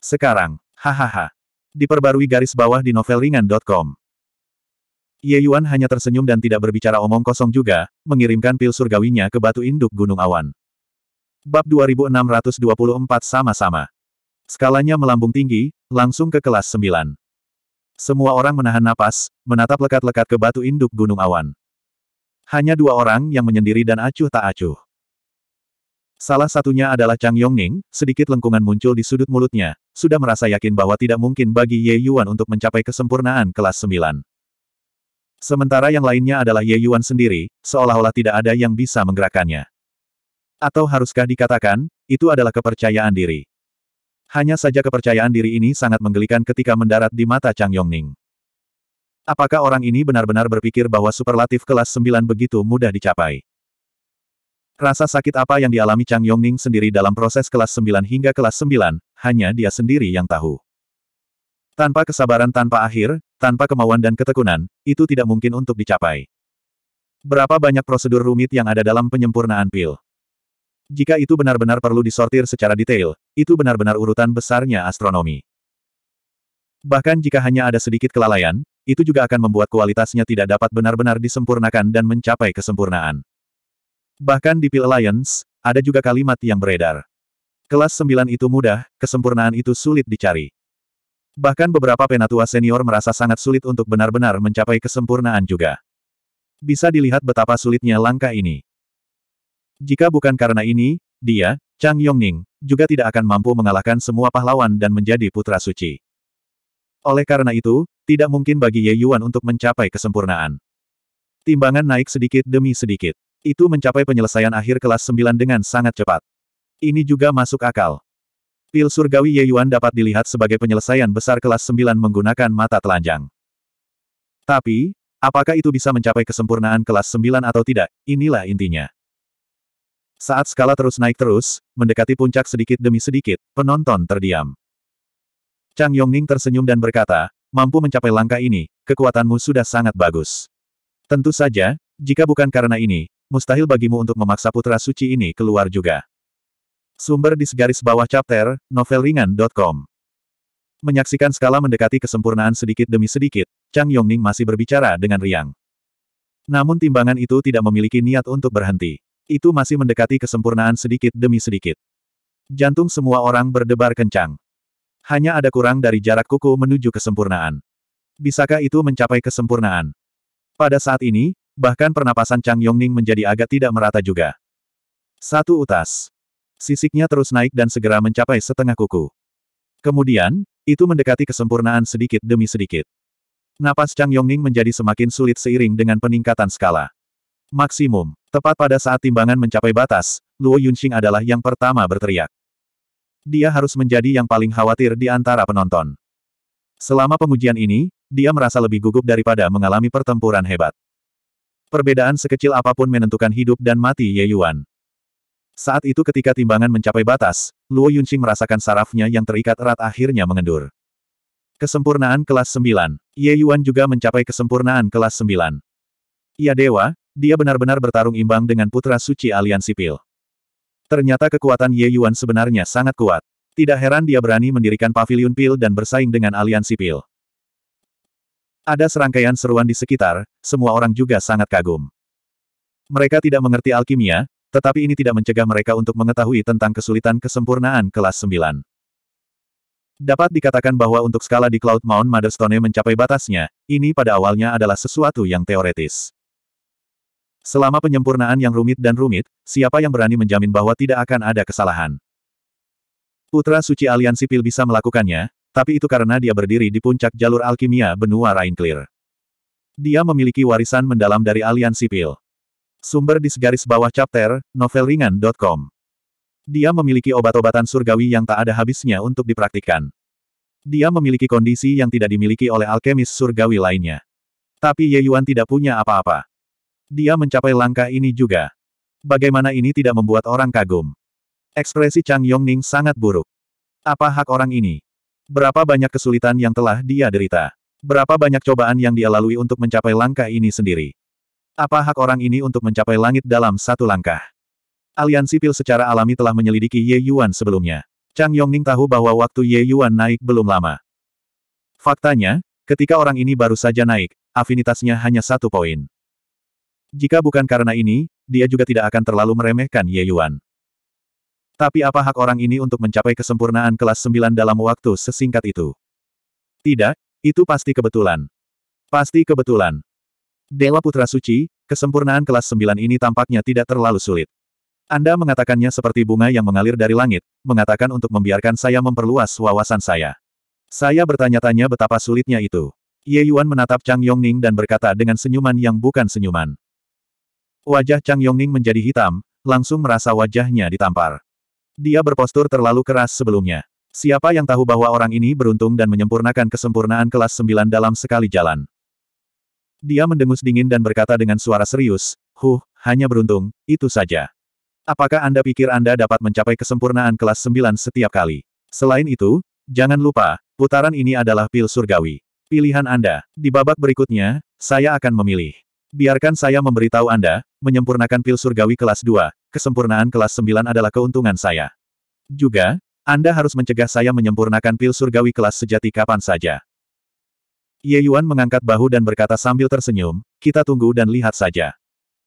Sekarang, hahaha. Diperbarui garis bawah di novelringan.com. Ye Yuan hanya tersenyum dan tidak berbicara omong kosong juga, mengirimkan pil surgawinya ke batu induk gunung awan. Bab 2624 sama-sama. Skalanya melambung tinggi, langsung ke kelas 9. Semua orang menahan napas, menatap lekat-lekat ke batu induk gunung awan. Hanya dua orang yang menyendiri dan acuh tak acuh. Salah satunya adalah Chang Yongning, sedikit lengkungan muncul di sudut mulutnya, sudah merasa yakin bahwa tidak mungkin bagi Ye Yuan untuk mencapai kesempurnaan kelas 9. Sementara yang lainnya adalah Ye Yuan sendiri, seolah-olah tidak ada yang bisa menggerakkannya. Atau haruskah dikatakan, itu adalah kepercayaan diri. Hanya saja kepercayaan diri ini sangat menggelikan ketika mendarat di mata Chang Yongning. Apakah orang ini benar-benar berpikir bahwa superlatif kelas 9 begitu mudah dicapai? Rasa sakit apa yang dialami Chang Yongning sendiri dalam proses kelas 9 hingga kelas 9, hanya dia sendiri yang tahu. Tanpa kesabaran tanpa akhir, tanpa kemauan dan ketekunan, itu tidak mungkin untuk dicapai. Berapa banyak prosedur rumit yang ada dalam penyempurnaan pil? Jika itu benar-benar perlu disortir secara detail, itu benar-benar urutan besarnya astronomi. Bahkan jika hanya ada sedikit kelalaian, itu juga akan membuat kualitasnya tidak dapat benar-benar disempurnakan dan mencapai kesempurnaan. Bahkan di Pil Alliance, ada juga kalimat yang beredar. Kelas 9 itu mudah, kesempurnaan itu sulit dicari. Bahkan beberapa penatua senior merasa sangat sulit untuk benar-benar mencapai kesempurnaan juga. Bisa dilihat betapa sulitnya langkah ini. Jika bukan karena ini, dia, Chang Yongning, juga tidak akan mampu mengalahkan semua pahlawan dan menjadi putra suci. Oleh karena itu, tidak mungkin bagi Ye Yuan untuk mencapai kesempurnaan. Timbangan naik sedikit demi sedikit. Itu mencapai penyelesaian akhir kelas 9 dengan sangat cepat. Ini juga masuk akal. Pil surgawi Ye Yuan dapat dilihat sebagai penyelesaian besar kelas 9 menggunakan mata telanjang. Tapi, apakah itu bisa mencapai kesempurnaan kelas 9 atau tidak, inilah intinya. Saat skala terus naik terus, mendekati puncak sedikit demi sedikit, penonton terdiam. Chang Yongning tersenyum dan berkata, mampu mencapai langkah ini, kekuatanmu sudah sangat bagus. Tentu saja, jika bukan karena ini, mustahil bagimu untuk memaksa putra suci ini keluar juga. Sumber di segaris bawah chapter, novelringan.com. Menyaksikan skala mendekati kesempurnaan sedikit demi sedikit, Chang Yongning masih berbicara dengan riang. Namun timbangan itu tidak memiliki niat untuk berhenti. Itu masih mendekati kesempurnaan sedikit demi sedikit. Jantung semua orang berdebar kencang. Hanya ada kurang dari jarak kuku menuju kesempurnaan. Bisakah itu mencapai kesempurnaan? Pada saat ini, bahkan pernapasan Chang Yongning menjadi agak tidak merata juga. Satu utas. Sisiknya terus naik dan segera mencapai setengah kuku. Kemudian, itu mendekati kesempurnaan sedikit demi sedikit. Napas Chang Yongning menjadi semakin sulit seiring dengan peningkatan skala. Maksimum. Tepat pada saat timbangan mencapai batas, Luo Yunxing adalah yang pertama berteriak. Dia harus menjadi yang paling khawatir di antara penonton. Selama pengujian ini, dia merasa lebih gugup daripada mengalami pertempuran hebat. Perbedaan sekecil apapun menentukan hidup dan mati Ye Yuan. Saat itu ketika timbangan mencapai batas, Luo Yunxing merasakan sarafnya yang terikat erat akhirnya mengendur. Kesempurnaan kelas 9. Ye Yuan juga mencapai kesempurnaan kelas 9. Ia dewa, dia benar-benar bertarung imbang dengan putra suci Aliansi Pil. Ternyata kekuatan Ye Yuan sebenarnya sangat kuat. Tidak heran dia berani mendirikan pavilion pil dan bersaing dengan Aliansi Pil. Ada serangkaian seruan di sekitar, semua orang juga sangat kagum. Mereka tidak mengerti alkimia, tetapi ini tidak mencegah mereka untuk mengetahui tentang kesulitan kesempurnaan kelas 9. Dapat dikatakan bahwa untuk skala di Cloud Mount Motherstone mencapai batasnya, ini pada awalnya adalah sesuatu yang teoretis. Selama penyempurnaan yang rumit dan rumit, siapa yang berani menjamin bahwa tidak akan ada kesalahan? Putra Suci Aliansi Pil bisa melakukannya, tapi itu karena dia berdiri di puncak jalur alkimia benua Rainclear. Dia memiliki warisan mendalam dari Aliansi Pil. Sumber di segaris bawah chapter, novelringan.com. Dia memiliki obat-obatan surgawi yang tak ada habisnya untuk dipraktikkan. Dia memiliki kondisi yang tidak dimiliki oleh alkemis surgawi lainnya. Tapi Ye Yuan tidak punya apa-apa. Dia mencapai langkah ini juga. Bagaimana ini tidak membuat orang kagum? Ekspresi Chang Yongning sangat buruk. Apa hak orang ini? Berapa banyak kesulitan yang telah dia derita? Berapa banyak cobaan yang dia lalui untuk mencapai langkah ini sendiri? Apa hak orang ini untuk mencapai langit dalam satu langkah? Aliansi Pil secara alami telah menyelidiki Ye Yuan sebelumnya. Chang Yongning tahu bahwa waktu Ye Yuan naik belum lama. Faktanya, ketika orang ini baru saja naik, afinitasnya hanya satu poin. Jika bukan karena ini, dia juga tidak akan terlalu meremehkan Ye Yuan. Tapi apa hak orang ini untuk mencapai kesempurnaan kelas 9 dalam waktu sesingkat itu? Tidak, itu pasti kebetulan. Pasti kebetulan. Dewa Putra Suci, kesempurnaan kelas 9 ini tampaknya tidak terlalu sulit. Anda mengatakannya seperti bunga yang mengalir dari langit, mengatakan untuk membiarkan saya memperluas wawasan saya. Saya bertanya-tanya betapa sulitnya itu. Ye Yuan menatap Chang Yongning dan berkata dengan senyuman yang bukan senyuman. Wajah Chang Yongning menjadi hitam, langsung merasa wajahnya ditampar. Dia berpostur terlalu keras sebelumnya. Siapa yang tahu bahwa orang ini beruntung dan menyempurnakan kesempurnaan kelas 9 dalam sekali jalan. Dia mendengus dingin dan berkata dengan suara serius, Huh, hanya beruntung, itu saja. Apakah Anda pikir Anda dapat mencapai kesempurnaan kelas 9 setiap kali? Selain itu, jangan lupa, putaran ini adalah pil surgawi. Pilihan Anda. Di babak berikutnya, saya akan memilih. Biarkan saya memberitahu Anda, menyempurnakan pil surgawi kelas 2, kesempurnaan kelas 9 adalah keuntungan saya. Juga, Anda harus mencegah saya menyempurnakan pil surgawi kelas sejati kapan saja. Ye Yuan mengangkat bahu dan berkata sambil tersenyum, kita tunggu dan lihat saja.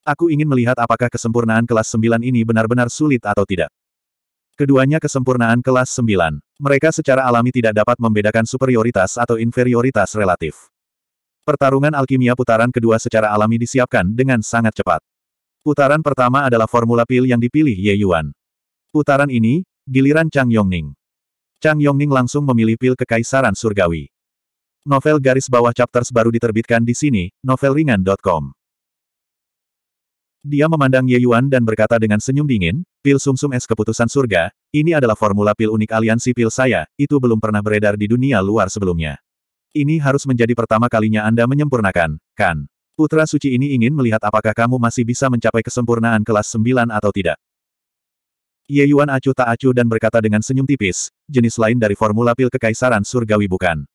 Aku ingin melihat apakah kesempurnaan kelas 9 ini benar-benar sulit atau tidak. Keduanya kesempurnaan kelas 9. Mereka secara alami tidak dapat membedakan superioritas atau inferioritas relatif. Pertarungan alkimia putaran kedua secara alami disiapkan dengan sangat cepat. Putaran pertama adalah formula pil yang dipilih Ye Yuan. Putaran ini, giliran Chang Yongning. Chang Yongning langsung memilih pil kekaisaran surgawi. Novel garis bawah chapters baru diterbitkan di sini, novelringan.com. Dia memandang Ye Yuan dan berkata dengan senyum dingin, pil sumsum es keputusan surga, ini adalah formula pil unik aliansi pil saya, itu belum pernah beredar di dunia luar sebelumnya. Ini harus menjadi pertama kalinya Anda menyempurnakan, kan? Putra suci ini ingin melihat apakah kamu masih bisa mencapai kesempurnaan kelas 9 atau tidak. Ye Yuan acuh tak acuh dan berkata dengan senyum tipis, jenis lain dari formula pil kekaisaran surgawi bukan.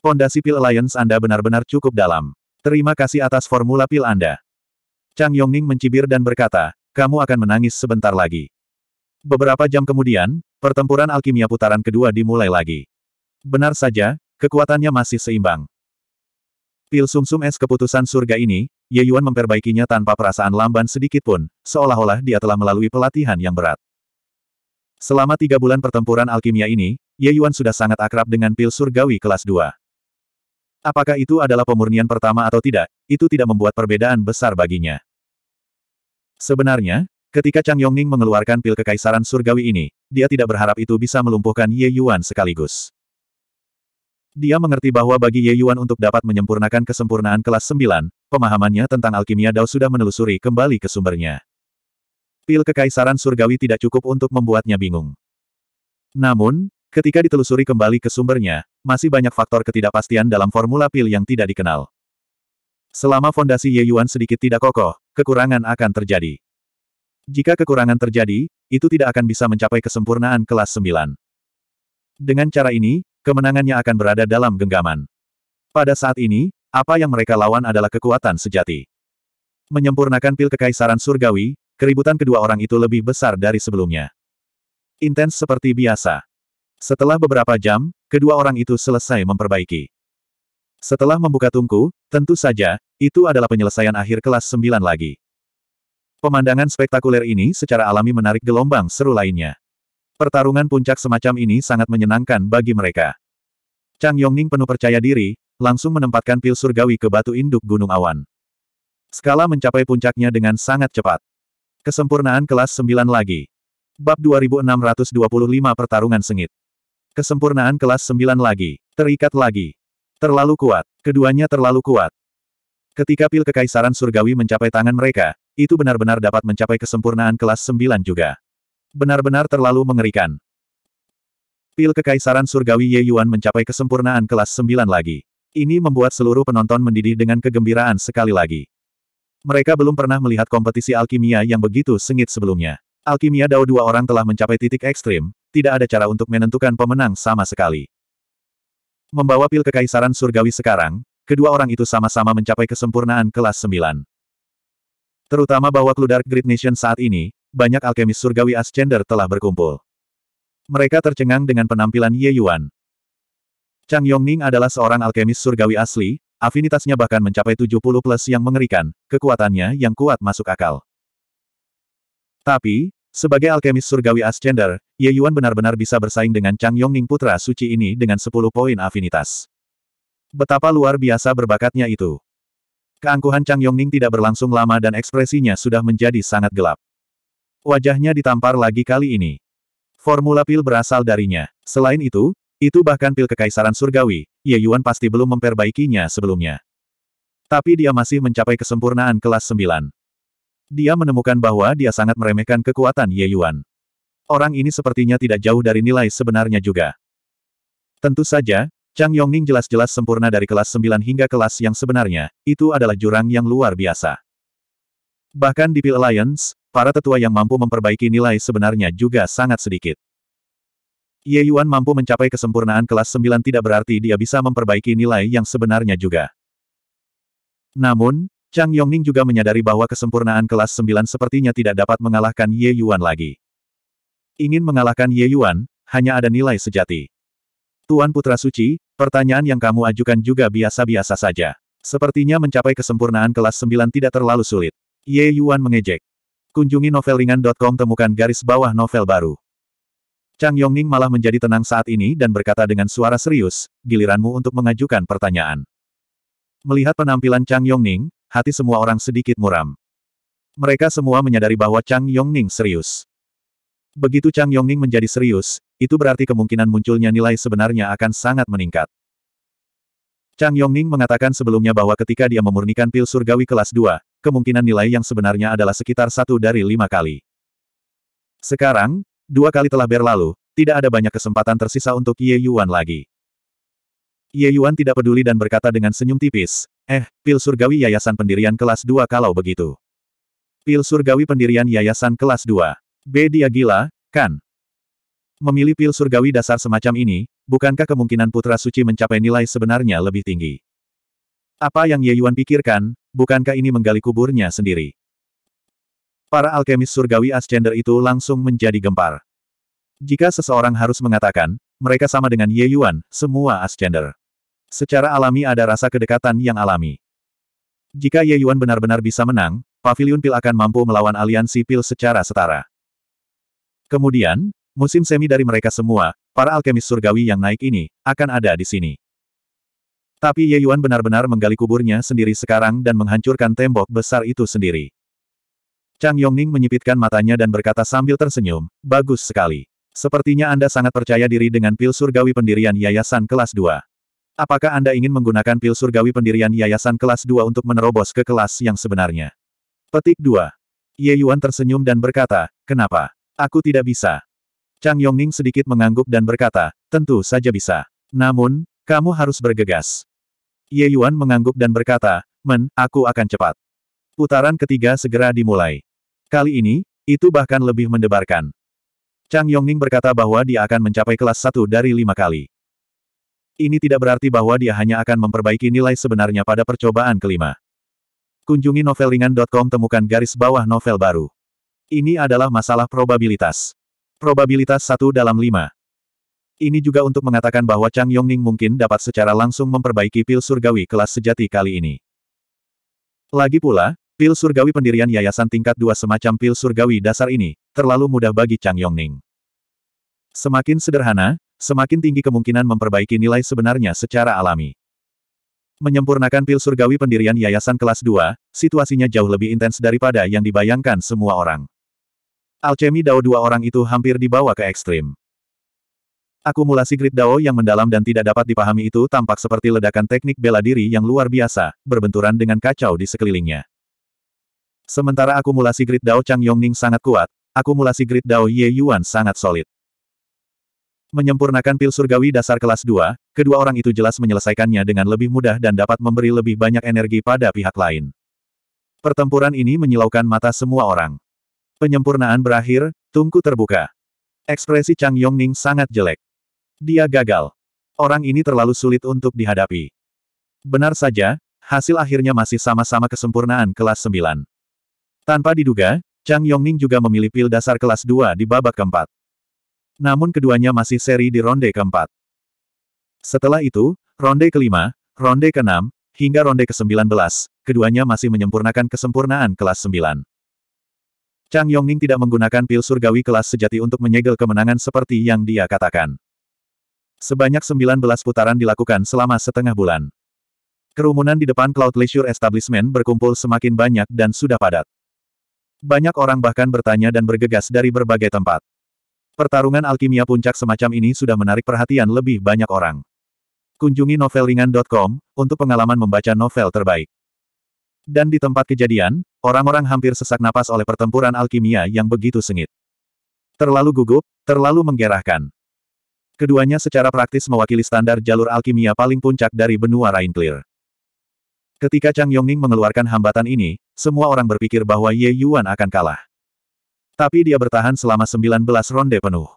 Pondasi pil alliance Anda benar-benar cukup dalam. Terima kasih atas formula pil Anda. Chang Yongning mencibir dan berkata, kamu akan menangis sebentar lagi. Beberapa jam kemudian, pertempuran alkimia putaran kedua dimulai lagi. Benar saja, Kekuatannya masih seimbang. Pil sumsum es keputusan surga ini, Ye Yuan memperbaikinya tanpa perasaan lamban sedikit pun, seolah-olah dia telah melalui pelatihan yang berat. Selama tiga bulan pertempuran alkimia ini, Ye Yuan sudah sangat akrab dengan pil surgawi kelas 2. Apakah itu adalah pemurnian pertama atau tidak, itu tidak membuat perbedaan besar baginya. Sebenarnya, ketika Chang Yongning mengeluarkan pil kekaisaran surgawi ini, dia tidak berharap itu bisa melumpuhkan Ye Yuan sekaligus. Dia mengerti bahwa bagi Ye Yuan untuk dapat menyempurnakan kesempurnaan kelas 9, pemahamannya tentang alkimia Dao sudah menelusuri kembali ke sumbernya. Pil kekaisaran surgawi tidak cukup untuk membuatnya bingung. Namun, ketika ditelusuri kembali ke sumbernya, masih banyak faktor ketidakpastian dalam formula pil yang tidak dikenal. Selama fondasi Ye Yuan sedikit tidak kokoh, kekurangan akan terjadi. Jika kekurangan terjadi, itu tidak akan bisa mencapai kesempurnaan kelas 9. Dengan cara ini, kemenangannya akan berada dalam genggaman. Pada saat ini, apa yang mereka lawan adalah kekuatan sejati. Menyempurnakan pil kekaisaran surgawi, keributan kedua orang itu lebih besar dari sebelumnya. Intens seperti biasa. Setelah beberapa jam, kedua orang itu selesai memperbaiki. Setelah membuka tungku, tentu saja, itu adalah penyelesaian akhir kelas 9 lagi. Pemandangan spektakuler ini secara alami menarik gelombang seru lainnya. Pertarungan puncak semacam ini sangat menyenangkan bagi mereka. Chang Yongning penuh percaya diri, langsung menempatkan pil surgawi ke batu induk gunung awan. Skala mencapai puncaknya dengan sangat cepat. Kesempurnaan kelas 9 lagi. Bab 2625 Pertarungan Sengit. Kesempurnaan kelas 9 lagi. Terikat lagi. Terlalu kuat. Keduanya terlalu kuat. Ketika pil kekaisaran surgawi mencapai tangan mereka, itu benar-benar dapat mencapai kesempurnaan kelas 9 juga. Benar-benar terlalu mengerikan. Pil Kekaisaran Surgawi Ye Yuan mencapai kesempurnaan kelas 9 lagi. Ini membuat seluruh penonton mendidih dengan kegembiraan sekali lagi. Mereka belum pernah melihat kompetisi alkimia yang begitu sengit sebelumnya. Alkimia Dao dua orang telah mencapai titik ekstrim, tidak ada cara untuk menentukan pemenang sama sekali. Membawa pil kekaisaran surgawi sekarang, kedua orang itu sama-sama mencapai kesempurnaan kelas 9. Terutama bahwa Clue Dark Great Nation saat ini, banyak alkemis surgawi Ascender telah berkumpul. Mereka tercengang dengan penampilan Ye Yuan. Chang Yongning adalah seorang alkemis surgawi asli, afinitasnya bahkan mencapai 70 plus yang mengerikan, kekuatannya yang kuat masuk akal. Tapi, sebagai alkemis surgawi Ascender, Ye Yuan benar-benar bisa bersaing dengan Chang Yongning putra suci ini dengan 10 poin afinitas. Betapa luar biasa berbakatnya itu. Keangkuhan Chang Yongning tidak berlangsung lama dan ekspresinya sudah menjadi sangat gelap. Wajahnya ditampar lagi kali ini. Formula pil berasal darinya. Selain itu, itu bahkan pil kekaisaran surgawi, Ye Yuan pasti belum memperbaikinya sebelumnya. Tapi dia masih mencapai kesempurnaan kelas 9. Dia menemukan bahwa dia sangat meremehkan kekuatan Ye Yuan. Orang ini sepertinya tidak jauh dari nilai sebenarnya juga. Tentu saja, Chang Yongning jelas-jelas sempurna dari kelas 9 hingga kelas yang sebenarnya, itu adalah jurang yang luar biasa. Bahkan di Pil Alliance, Para tetua yang mampu memperbaiki nilai sebenarnya juga sangat sedikit. Ye Yuan mampu mencapai kesempurnaan kelas 9 tidak berarti dia bisa memperbaiki nilai yang sebenarnya juga. Namun, Chang Yongning juga menyadari bahwa kesempurnaan kelas 9 sepertinya tidak dapat mengalahkan Ye Yuan lagi. Ingin mengalahkan Ye Yuan, hanya ada nilai sejati. Tuan Putra Suci, pertanyaan yang kamu ajukan juga biasa-biasa saja. Sepertinya mencapai kesempurnaan kelas 9 tidak terlalu sulit. Ye Yuan mengejek. Kunjungi novelringan.com temukan garis bawah novel baru. Chang Yongning malah menjadi tenang saat ini dan berkata dengan suara serius, giliranmu untuk mengajukan pertanyaan. Melihat penampilan Chang Yongning, hati semua orang sedikit muram. Mereka semua menyadari bahwa Chang Yongning serius. Begitu Chang Yongning menjadi serius, itu berarti kemungkinan munculnya nilai sebenarnya akan sangat meningkat. Chang Yongning mengatakan sebelumnya bahwa ketika dia memurnikan pil surgawi kelas 2, kemungkinan nilai yang sebenarnya adalah sekitar satu dari lima kali. Sekarang, dua kali telah berlalu, tidak ada banyak kesempatan tersisa untuk Ye Yuan lagi. Ye Yuan tidak peduli dan berkata dengan senyum tipis, eh, pil surgawi yayasan pendirian kelas 2 kalau begitu. Pil surgawi pendirian yayasan kelas 2. B dia gila, kan? Memilih pil surgawi dasar semacam ini, bukankah kemungkinan putra suci mencapai nilai sebenarnya lebih tinggi? Apa yang Ye Yuan pikirkan, bukankah ini menggali kuburnya sendiri? Para alkemis surgawi ascender itu langsung menjadi gempar. Jika seseorang harus mengatakan, mereka sama dengan Ye Yuan, semua ascender. Secara alami ada rasa kedekatan yang alami. Jika Ye Yuan benar-benar bisa menang, Pavilion Pil akan mampu melawan aliansi Pil secara setara. Kemudian, musim semi dari mereka semua, para alkemis surgawi yang naik ini, akan ada di sini. Tapi Ye Yuan benar-benar menggali kuburnya sendiri sekarang dan menghancurkan tembok besar itu sendiri. Chang Yongning menyipitkan matanya dan berkata sambil tersenyum, bagus sekali. Sepertinya Anda sangat percaya diri dengan pil surgawi pendirian Yayasan Kelas 2. Apakah Anda ingin menggunakan pil surgawi pendirian Yayasan Kelas 2 untuk menerobos ke kelas yang sebenarnya? Petik 2. Ye Yuan tersenyum dan berkata, kenapa? Aku tidak bisa. Chang Yongning sedikit mengangguk dan berkata, tentu saja bisa. Namun, kamu harus bergegas. Ye Yuan mengangguk dan berkata, Men, aku akan cepat. Putaran ketiga segera dimulai. Kali ini, itu bahkan lebih mendebarkan. Chang Yongning berkata bahwa dia akan mencapai kelas satu dari lima kali. Ini tidak berarti bahwa dia hanya akan memperbaiki nilai sebenarnya pada percobaan kelima. Kunjungi novelringan.com temukan garis bawah novel baru. Ini adalah masalah probabilitas. Probabilitas satu dalam lima. Ini juga untuk mengatakan bahwa Chang Yongning mungkin dapat secara langsung memperbaiki pil surgawi kelas sejati kali ini. Lagi pula, pil surgawi pendirian yayasan tingkat dua semacam pil surgawi dasar ini, terlalu mudah bagi Chang Yongning. Semakin sederhana, semakin tinggi kemungkinan memperbaiki nilai sebenarnya secara alami. Menyempurnakan pil surgawi pendirian yayasan kelas 2, situasinya jauh lebih intens daripada yang dibayangkan semua orang. Alchemy Dao dua orang itu hampir dibawa ke ekstrim. Akumulasi grid Dao yang mendalam dan tidak dapat dipahami itu tampak seperti ledakan teknik bela diri yang luar biasa, berbenturan dengan kacau di sekelilingnya. Sementara akumulasi grid Dao Chang Yongning sangat kuat, akumulasi grid Dao Ye Yuan sangat solid. Menyempurnakan pil surgawi dasar kelas 2, kedua orang itu jelas menyelesaikannya dengan lebih mudah dan dapat memberi lebih banyak energi pada pihak lain. Pertempuran ini menyilaukan mata semua orang. Penyempurnaan berakhir, tungku terbuka. Ekspresi Chang Yongning sangat jelek. Dia gagal. Orang ini terlalu sulit untuk dihadapi. Benar saja, hasil akhirnya masih sama-sama kesempurnaan kelas 9. Tanpa diduga, Chang Yongning juga memilih pil dasar kelas 2 di babak keempat. Namun keduanya masih seri di ronde keempat. Setelah itu, ronde kelima, ronde keenam, hingga ronde ke-19, keduanya masih menyempurnakan kesempurnaan kelas 9. Chang Yongning tidak menggunakan pil surgawi kelas sejati untuk menyegel kemenangan seperti yang dia katakan. Sebanyak 19 putaran dilakukan selama setengah bulan. Kerumunan di depan Cloud Leisure Establishment berkumpul semakin banyak dan sudah padat. Banyak orang bahkan bertanya dan bergegas dari berbagai tempat. Pertarungan alkimia puncak semacam ini sudah menarik perhatian lebih banyak orang. Kunjungi novelringan.com untuk pengalaman membaca novel terbaik. Dan di tempat kejadian, orang-orang hampir sesak napas oleh pertempuran alkimia yang begitu sengit. Terlalu gugup, terlalu menggerahkan. Keduanya secara praktis mewakili standar jalur alkimia paling puncak dari benua Rainclear. Ketika Chang Yongning mengeluarkan hambatan ini, semua orang berpikir bahwa Ye Yuan akan kalah. Tapi dia bertahan selama 19 ronde penuh.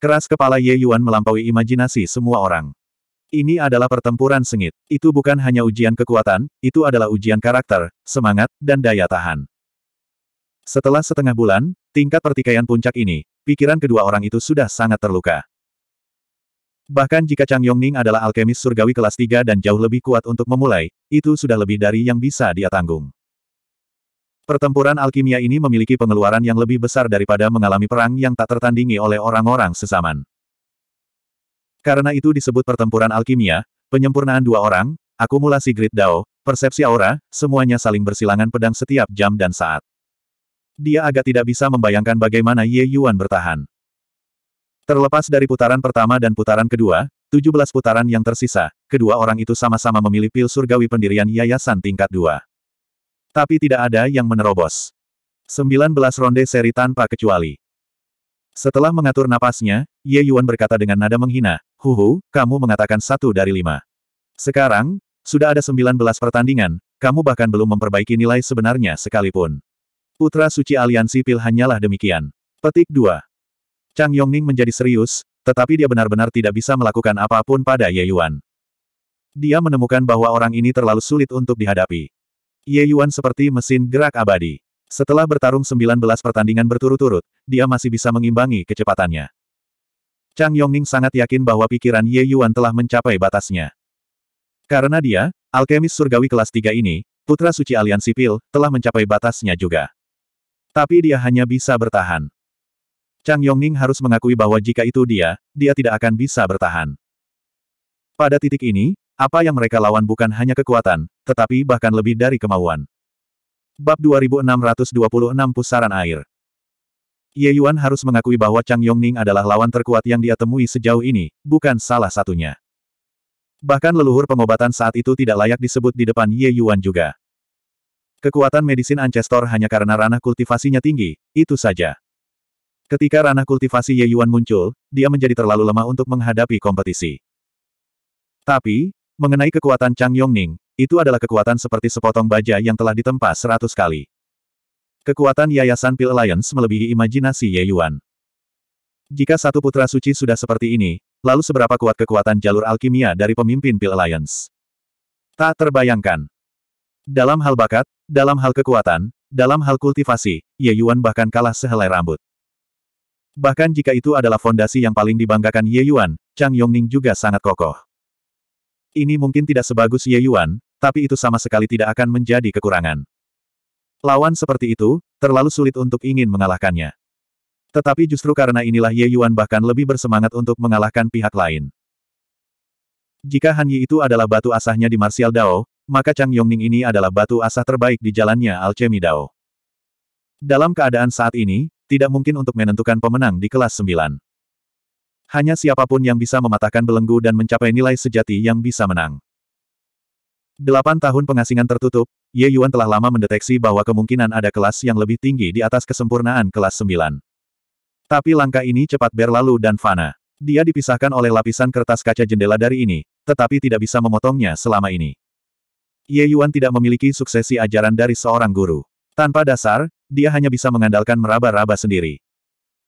Keras kepala Ye Yuan melampaui imajinasi semua orang. Ini adalah pertempuran sengit. Itu bukan hanya ujian kekuatan, itu adalah ujian karakter, semangat, dan daya tahan. Setelah setengah bulan, tingkat pertikaian puncak ini, pikiran kedua orang itu sudah sangat terluka. Bahkan jika Chang Yongning adalah alkemis surgawi kelas 3 dan jauh lebih kuat untuk memulai, itu sudah lebih dari yang bisa dia tanggung. Pertempuran alkimia ini memiliki pengeluaran yang lebih besar daripada mengalami perang yang tak tertandingi oleh orang-orang sesaman. Karena itu disebut pertempuran alkimia, penyempurnaan dua orang, akumulasi grid dao, persepsi aura, semuanya saling bersilangan pedang setiap jam dan saat. Dia agak tidak bisa membayangkan bagaimana Ye Yuan bertahan. Terlepas dari putaran pertama dan putaran kedua, 17 putaran yang tersisa, kedua orang itu sama-sama memilih pil surgawi pendirian yayasan tingkat 2. Tapi tidak ada yang menerobos. 19 ronde seri tanpa kecuali. Setelah mengatur napasnya, Ye Yuan berkata dengan nada menghina, Huhu, kamu mengatakan satu dari lima. Sekarang, sudah ada 19 pertandingan, kamu bahkan belum memperbaiki nilai sebenarnya sekalipun. Putra Suci Aliansi Pil hanyalah demikian. Petik 2. Chang Yongning menjadi serius, tetapi dia benar-benar tidak bisa melakukan apapun pada Ye Yuan. Dia menemukan bahwa orang ini terlalu sulit untuk dihadapi. Ye Yuan seperti mesin gerak abadi. Setelah bertarung 19 pertandingan berturut-turut, dia masih bisa mengimbangi kecepatannya. Chang Yongning sangat yakin bahwa pikiran Ye Yuan telah mencapai batasnya. Karena dia, alkemis surgawi kelas 3 ini, putra suci aliansi pil, telah mencapai batasnya juga. Tapi dia hanya bisa bertahan. Chang Yongning harus mengakui bahwa jika itu dia, dia tidak akan bisa bertahan. Pada titik ini, apa yang mereka lawan bukan hanya kekuatan, tetapi bahkan lebih dari kemauan. Bab 2626 Pusaran Air Ye Yuan harus mengakui bahwa Chang Yongning adalah lawan terkuat yang dia temui sejauh ini, bukan salah satunya. Bahkan leluhur pengobatan saat itu tidak layak disebut di depan Ye Yuan juga. Kekuatan medisin Ancestor hanya karena ranah kultivasinya tinggi, itu saja. Ketika ranah kultivasi Ye Yuan muncul, dia menjadi terlalu lemah untuk menghadapi kompetisi. Tapi, mengenai kekuatan Chang Yongning, itu adalah kekuatan seperti sepotong baja yang telah ditempa seratus kali. Kekuatan Yayasan Pil Alliance melebihi imajinasi Ye Yuan. Jika satu putra suci sudah seperti ini, lalu seberapa kuat kekuatan jalur alkimia dari pemimpin Pil Alliance? Tak terbayangkan. Dalam hal bakat, dalam hal kekuatan, dalam hal kultivasi, Ye Yuan bahkan kalah sehelai rambut. Bahkan jika itu adalah fondasi yang paling dibanggakan Ye Yuan, Chang Yongning juga sangat kokoh. Ini mungkin tidak sebagus Ye Yuan, tapi itu sama sekali tidak akan menjadi kekurangan. Lawan seperti itu, terlalu sulit untuk ingin mengalahkannya. Tetapi justru karena inilah Ye Yuan bahkan lebih bersemangat untuk mengalahkan pihak lain. Jika Han Yi itu adalah batu asahnya di Martial Dao, maka Chang Yongning ini adalah batu asah terbaik di jalannya Alchemy Dao. Dalam keadaan saat ini, tidak mungkin untuk menentukan pemenang di kelas 9. Hanya siapapun yang bisa mematahkan belenggu dan mencapai nilai sejati yang bisa menang. Delapan tahun pengasingan tertutup, Ye Yuan telah lama mendeteksi bahwa kemungkinan ada kelas yang lebih tinggi di atas kesempurnaan kelas 9. Tapi langkah ini cepat berlalu dan fana. Dia dipisahkan oleh lapisan kertas kaca jendela dari ini, tetapi tidak bisa memotongnya selama ini. Ye Yuan tidak memiliki suksesi ajaran dari seorang guru. Tanpa dasar, dia hanya bisa mengandalkan meraba-raba sendiri.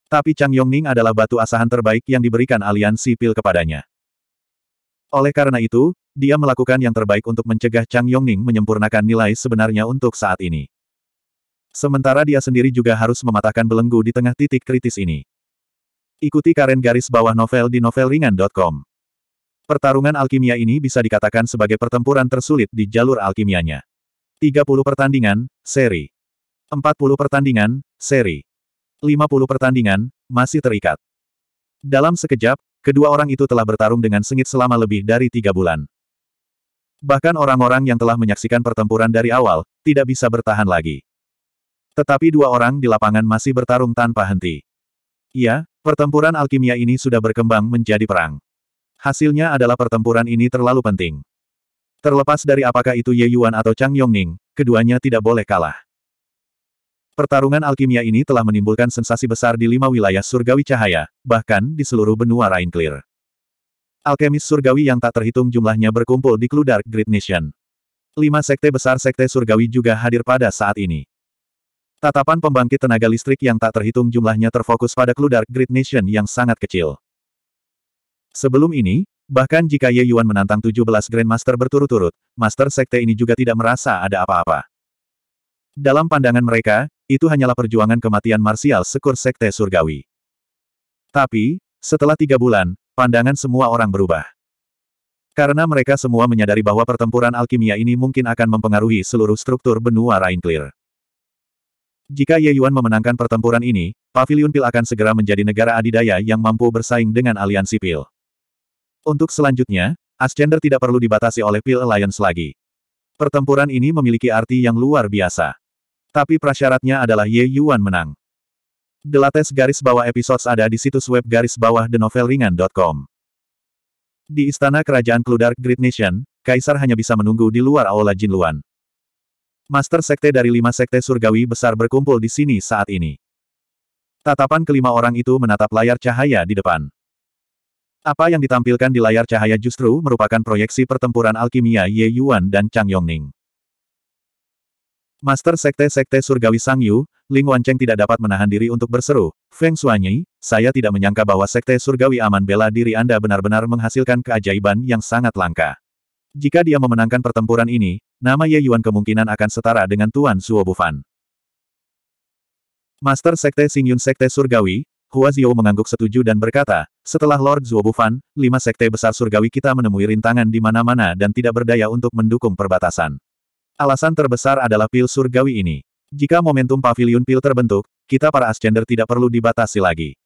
Tapi Chang Yongning adalah batu asahan terbaik yang diberikan aliansi pil kepadanya. Oleh karena itu, dia melakukan yang terbaik untuk mencegah Chang Yongning menyempurnakan nilai sebenarnya untuk saat ini. Sementara dia sendiri juga harus mematahkan belenggu di tengah titik kritis ini. Ikuti karen garis bawah novel di novelringan.com. Pertarungan alkimia ini bisa dikatakan sebagai pertempuran tersulit di jalur alkimianya. 30 pertandingan, seri. 40 pertandingan, seri. 50 pertandingan, masih terikat. Dalam sekejap, kedua orang itu telah bertarung dengan sengit selama lebih dari tiga bulan. Bahkan orang-orang yang telah menyaksikan pertempuran dari awal, tidak bisa bertahan lagi. Tetapi dua orang di lapangan masih bertarung tanpa henti. Ya, pertempuran alkimia ini sudah berkembang menjadi perang. Hasilnya adalah pertempuran ini terlalu penting. Terlepas dari apakah itu Ye Yuan atau Chang Yongning, keduanya tidak boleh kalah. Pertarungan alkimia ini telah menimbulkan sensasi besar di lima wilayah surgawi cahaya, bahkan di seluruh benua Rainclear. Alkemis surgawi yang tak terhitung jumlahnya berkumpul di Clue Dark Great Nation. Lima sekte besar sekte surgawi juga hadir pada saat ini. Tatapan pembangkit tenaga listrik yang tak terhitung jumlahnya terfokus pada Clue Dark Great Nation yang sangat kecil. Sebelum ini, bahkan jika Ye Yuan menantang 17 Grandmaster berturut-turut, Master Sekte ini juga tidak merasa ada apa-apa. Dalam pandangan mereka, itu hanyalah perjuangan kematian marsial sekur sekte surgawi. Tapi, setelah tiga bulan, pandangan semua orang berubah. Karena mereka semua menyadari bahwa pertempuran alkimia ini mungkin akan mempengaruhi seluruh struktur benua Rainclear. Jika Ye Yuan memenangkan pertempuran ini, Pavilion Pil akan segera menjadi negara adidaya yang mampu bersaing dengan aliansi Pil. Untuk selanjutnya, Ascender tidak perlu dibatasi oleh Pil Alliance lagi. Pertempuran ini memiliki arti yang luar biasa. Tapi prasyaratnya adalah Ye Yuan menang. Delates garis bawah episodes ada di situs web garis bawah denovelringan.com. Di istana kerajaan Kludark Great Nation, Kaisar hanya bisa menunggu di luar Aula Jinluan. Master Sekte dari lima Sekte Surgawi besar berkumpul di sini saat ini. Tatapan kelima orang itu menatap layar cahaya di depan. Apa yang ditampilkan di layar cahaya justru merupakan proyeksi pertempuran alkimia Ye Yuan dan Chang Yongning. Master Sekte-Sekte Surgawi Sang Yu, Ling Wancheng tidak dapat menahan diri untuk berseru, Feng Suanyi, saya tidak menyangka bahwa Sekte Surgawi Aman Bela Diri Anda benar-benar menghasilkan keajaiban yang sangat langka. Jika dia memenangkan pertempuran ini, nama Ye Yuan kemungkinan akan setara dengan Tuan Suo Bufan. Master Sekte Yun Sekte Surgawi, Hua Ziyou mengangguk setuju dan berkata, setelah Lord Zuo Bufan, lima sekte besar surgawi kita menemui rintangan di mana-mana dan tidak berdaya untuk mendukung perbatasan. Alasan terbesar adalah pil surgawi ini. Jika momentum pavilion pil terbentuk, kita para ascender tidak perlu dibatasi lagi.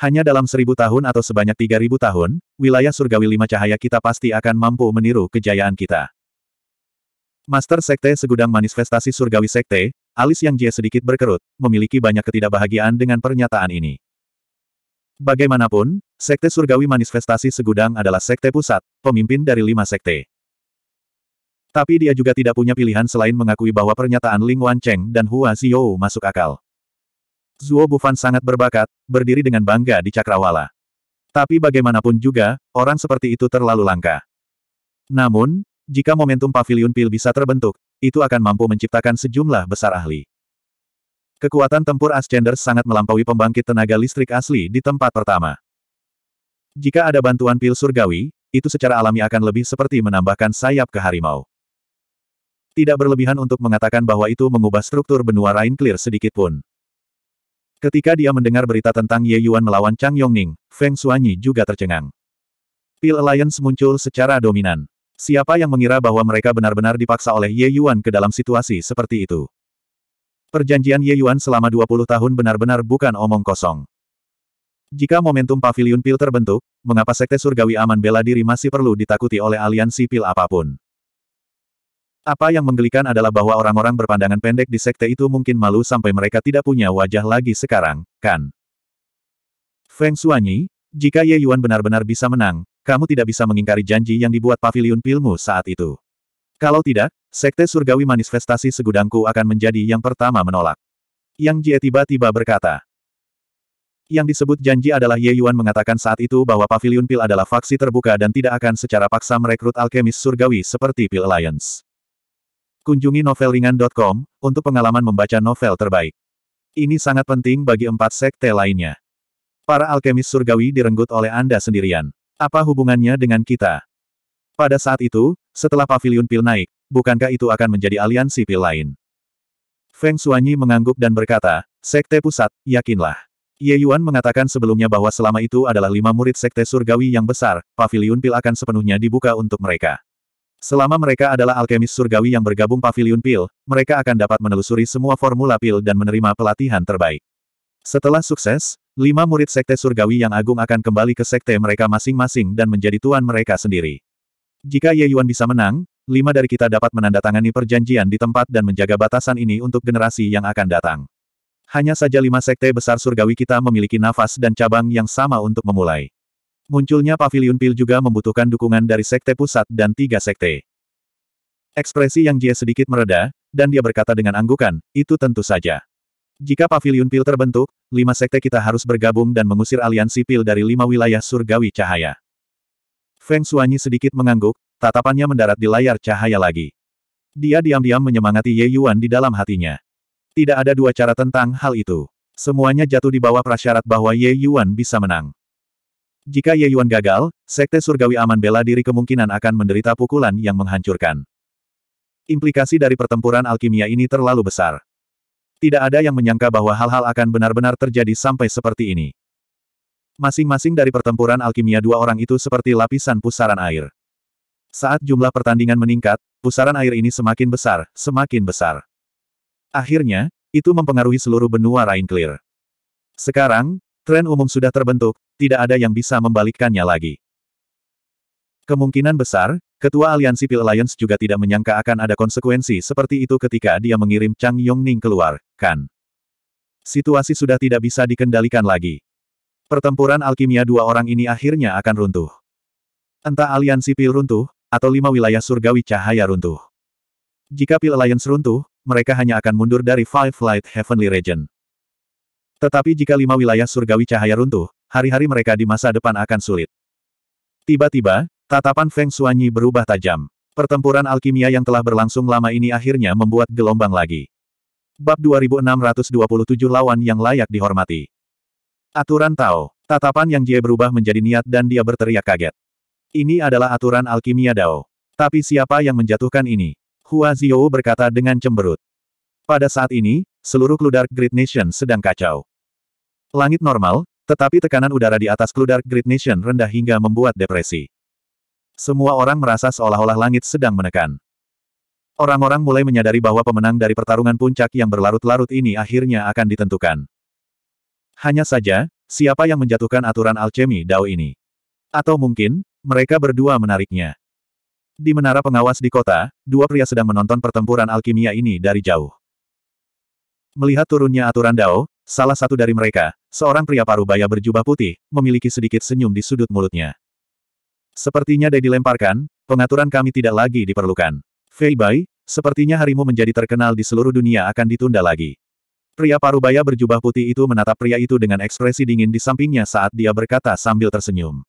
Hanya dalam seribu tahun atau sebanyak tiga ribu tahun, wilayah surgawi lima cahaya kita pasti akan mampu meniru kejayaan kita. Master Sekte segudang manifestasi surgawi Sekte, alis yang dia sedikit berkerut, memiliki banyak ketidakbahagiaan dengan pernyataan ini. Bagaimanapun, Sekte Surgawi Manifestasi Segudang adalah Sekte Pusat, pemimpin dari lima Sekte. Tapi dia juga tidak punya pilihan selain mengakui bahwa pernyataan Ling Wan dan Hua Xiao masuk akal. Zuo Bufan sangat berbakat, berdiri dengan bangga di Cakrawala. Tapi bagaimanapun juga, orang seperti itu terlalu langka. Namun, jika momentum pavilion pil bisa terbentuk, itu akan mampu menciptakan sejumlah besar ahli. Kekuatan tempur Ascenders sangat melampaui pembangkit tenaga listrik asli di tempat pertama. Jika ada bantuan pil surgawi, itu secara alami akan lebih seperti menambahkan sayap ke harimau. Tidak berlebihan untuk mengatakan bahwa itu mengubah struktur benua Rain Clear sedikit pun. Ketika dia mendengar berita tentang Ye Yuan melawan Chang Yongning, Feng Xuanyi juga tercengang. Pil Alliance muncul secara dominan. Siapa yang mengira bahwa mereka benar-benar dipaksa oleh Ye Yuan ke dalam situasi seperti itu? Perjanjian Ye Yuan selama 20 tahun benar-benar bukan omong kosong. Jika momentum pavilion pil terbentuk, mengapa Sekte Surgawi Aman Bela Diri masih perlu ditakuti oleh aliansi pil apapun? Apa yang menggelikan adalah bahwa orang-orang berpandangan pendek di sekte itu mungkin malu sampai mereka tidak punya wajah lagi sekarang, kan? Feng Suanyi, jika Ye Yuan benar-benar bisa menang, kamu tidak bisa mengingkari janji yang dibuat pavilion pilmu saat itu. Kalau tidak, sekte surgawi manifestasi segudangku akan menjadi yang pertama menolak. Yang Jie tiba-tiba berkata. Yang disebut janji adalah Ye Yuan mengatakan saat itu bahwa pavilion pil adalah faksi terbuka dan tidak akan secara paksa merekrut alkemis surgawi seperti Pil Alliance. Kunjungi novelringan.com untuk pengalaman membaca novel terbaik. Ini sangat penting bagi empat sekte lainnya. Para alkemis surgawi direnggut oleh Anda sendirian. Apa hubungannya dengan kita? Pada saat itu, setelah pavilion pil naik, bukankah itu akan menjadi aliansi pil lain? Feng Suanyi mengangguk dan berkata, Sekte Pusat, yakinlah. Ye Yuan mengatakan sebelumnya bahwa selama itu adalah lima murid Sekte Surgawi yang besar, pavilion pil akan sepenuhnya dibuka untuk mereka. Selama mereka adalah alkemis surgawi yang bergabung pavilion pil, mereka akan dapat menelusuri semua formula pil dan menerima pelatihan terbaik. Setelah sukses, lima murid sekte surgawi yang agung akan kembali ke sekte mereka masing-masing dan menjadi tuan mereka sendiri. Jika Ye Yuan bisa menang, lima dari kita dapat menandatangani perjanjian di tempat dan menjaga batasan ini untuk generasi yang akan datang. Hanya saja lima sekte besar surgawi kita memiliki nafas dan cabang yang sama untuk memulai. Munculnya pavilion pil juga membutuhkan dukungan dari sekte pusat dan tiga sekte. Ekspresi yang Jie sedikit mereda, dan dia berkata dengan anggukan, itu tentu saja. Jika pavilion pil terbentuk, lima sekte kita harus bergabung dan mengusir aliansi pil dari lima wilayah surgawi cahaya. Feng Suanyi sedikit mengangguk, tatapannya mendarat di layar cahaya lagi. Dia diam-diam menyemangati Ye Yuan di dalam hatinya. Tidak ada dua cara tentang hal itu. Semuanya jatuh di bawah prasyarat bahwa Ye Yuan bisa menang. Jika Ye Yuan gagal, Sekte Surgawi Aman Bela Diri kemungkinan akan menderita pukulan yang menghancurkan. Implikasi dari pertempuran alkimia ini terlalu besar. Tidak ada yang menyangka bahwa hal-hal akan benar-benar terjadi sampai seperti ini. Masing-masing dari pertempuran alkimia dua orang itu seperti lapisan pusaran air. Saat jumlah pertandingan meningkat, pusaran air ini semakin besar, semakin besar. Akhirnya, itu mempengaruhi seluruh benua Rain Clear. Sekarang, tren umum sudah terbentuk, tidak ada yang bisa membalikkannya lagi. Kemungkinan besar, Ketua Aliansi Pil Alliance juga tidak menyangka akan ada konsekuensi seperti itu ketika dia mengirim Chang Yongning keluar, kan? Situasi sudah tidak bisa dikendalikan lagi. Pertempuran alkimia dua orang ini akhirnya akan runtuh. Entah aliansi pil runtuh, atau lima wilayah surgawi cahaya runtuh. Jika Pil Alliance runtuh, mereka hanya akan mundur dari Five Light Heavenly Region. Tetapi jika lima wilayah surgawi cahaya runtuh, hari-hari mereka di masa depan akan sulit. Tiba-tiba, tatapan Feng Xuanyi berubah tajam. Pertempuran alkimia yang telah berlangsung lama ini akhirnya membuat gelombang lagi. Bab 2627 lawan yang layak dihormati. Aturan Tao. Tatapan yang Jie berubah menjadi niat dan dia berteriak kaget. Ini adalah aturan alkimia Dao. Tapi siapa yang menjatuhkan ini? Hua Zio berkata dengan cemberut. Pada saat ini, seluruh kludar Great Nation sedang kacau. Langit normal, tetapi tekanan udara di atas Kludark Great Nation rendah hingga membuat depresi. Semua orang merasa seolah-olah langit sedang menekan. Orang-orang mulai menyadari bahwa pemenang dari pertarungan puncak yang berlarut-larut ini akhirnya akan ditentukan. Hanya saja, siapa yang menjatuhkan aturan alchemy Dao ini? Atau mungkin, mereka berdua menariknya. Di menara pengawas di kota, dua pria sedang menonton pertempuran alkimia ini dari jauh. Melihat turunnya aturan Dao, salah satu dari mereka, seorang pria parubaya berjubah putih, memiliki sedikit senyum di sudut mulutnya. Sepertinya Dai dilemparkan, pengaturan kami tidak lagi diperlukan. Fei Bai, sepertinya harimu menjadi terkenal di seluruh dunia akan ditunda lagi. Pria parubaya berjubah putih itu menatap pria itu dengan ekspresi dingin di sampingnya saat dia berkata sambil tersenyum.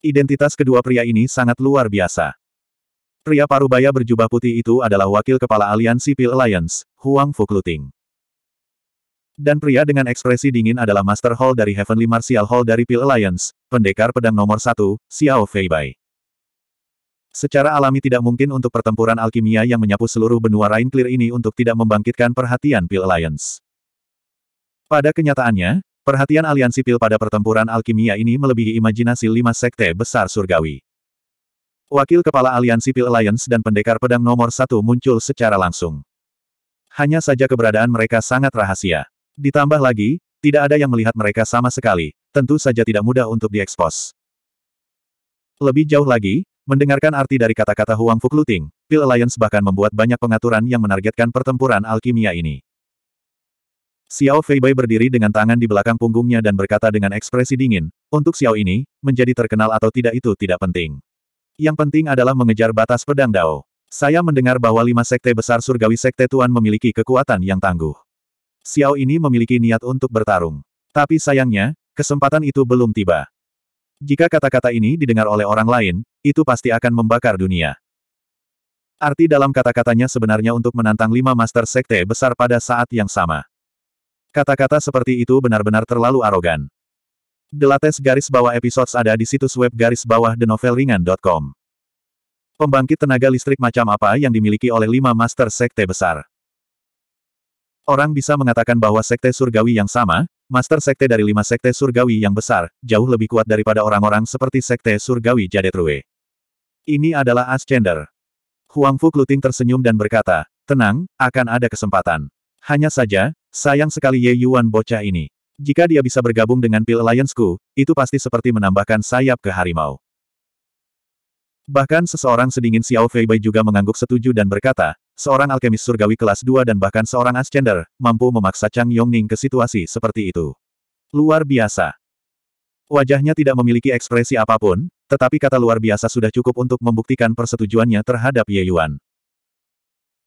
Identitas kedua pria ini sangat luar biasa. Pria parubaya berjubah putih itu adalah wakil kepala aliansi Pil Alliance, Huang Fukluting. Dan pria dengan ekspresi dingin adalah Master Hall dari Heavenly Martial Hall dari Pil Alliance, pendekar pedang nomor satu, Xiao Feibai. Secara alami tidak mungkin untuk pertempuran alkimia yang menyapu seluruh benua Rain Clear ini untuk tidak membangkitkan perhatian Pil Alliance. Pada kenyataannya, perhatian aliansi Pil pada pertempuran alkimia ini melebihi imajinasi lima sekte besar surgawi. Wakil Kepala Aliansi Pil Alliance dan Pendekar Pedang nomor satu muncul secara langsung. Hanya saja keberadaan mereka sangat rahasia. Ditambah lagi, tidak ada yang melihat mereka sama sekali, tentu saja tidak mudah untuk diekspos. Lebih jauh lagi, mendengarkan arti dari kata-kata Huang Luting, Pil Alliance bahkan membuat banyak pengaturan yang menargetkan pertempuran alkimia ini. Xiao Feibei berdiri dengan tangan di belakang punggungnya dan berkata dengan ekspresi dingin, untuk Xiao ini, menjadi terkenal atau tidak itu tidak penting. Yang penting adalah mengejar batas pedang Dao. Saya mendengar bahwa lima sekte besar surgawi sekte Tuan memiliki kekuatan yang tangguh. Xiao ini memiliki niat untuk bertarung. Tapi sayangnya, kesempatan itu belum tiba. Jika kata-kata ini didengar oleh orang lain, itu pasti akan membakar dunia. Arti dalam kata-katanya sebenarnya untuk menantang lima master sekte besar pada saat yang sama. Kata-kata seperti itu benar-benar terlalu arogan. Delates garis bawah episodes ada di situs web garis bawah denovelringan.com. Pembangkit tenaga listrik macam apa yang dimiliki oleh lima master sekte besar? Orang bisa mengatakan bahwa sekte surgawi yang sama, master sekte dari lima sekte surgawi yang besar, jauh lebih kuat daripada orang-orang seperti sekte surgawi Jadetrue. Ini adalah Ascender. Huang Fu Kluting tersenyum dan berkata, tenang, akan ada kesempatan. Hanya saja, sayang sekali Ye Yuan bocah ini. Jika dia bisa bergabung dengan Pil Alliance-ku, itu pasti seperti menambahkan sayap ke harimau. Bahkan seseorang sedingin Xiao Fei Bai juga mengangguk setuju dan berkata, Seorang alkemis surgawi kelas 2 dan bahkan seorang ascender, mampu memaksa Chang Yongning ke situasi seperti itu. Luar biasa. Wajahnya tidak memiliki ekspresi apapun, tetapi kata luar biasa sudah cukup untuk membuktikan persetujuannya terhadap Ye Yuan.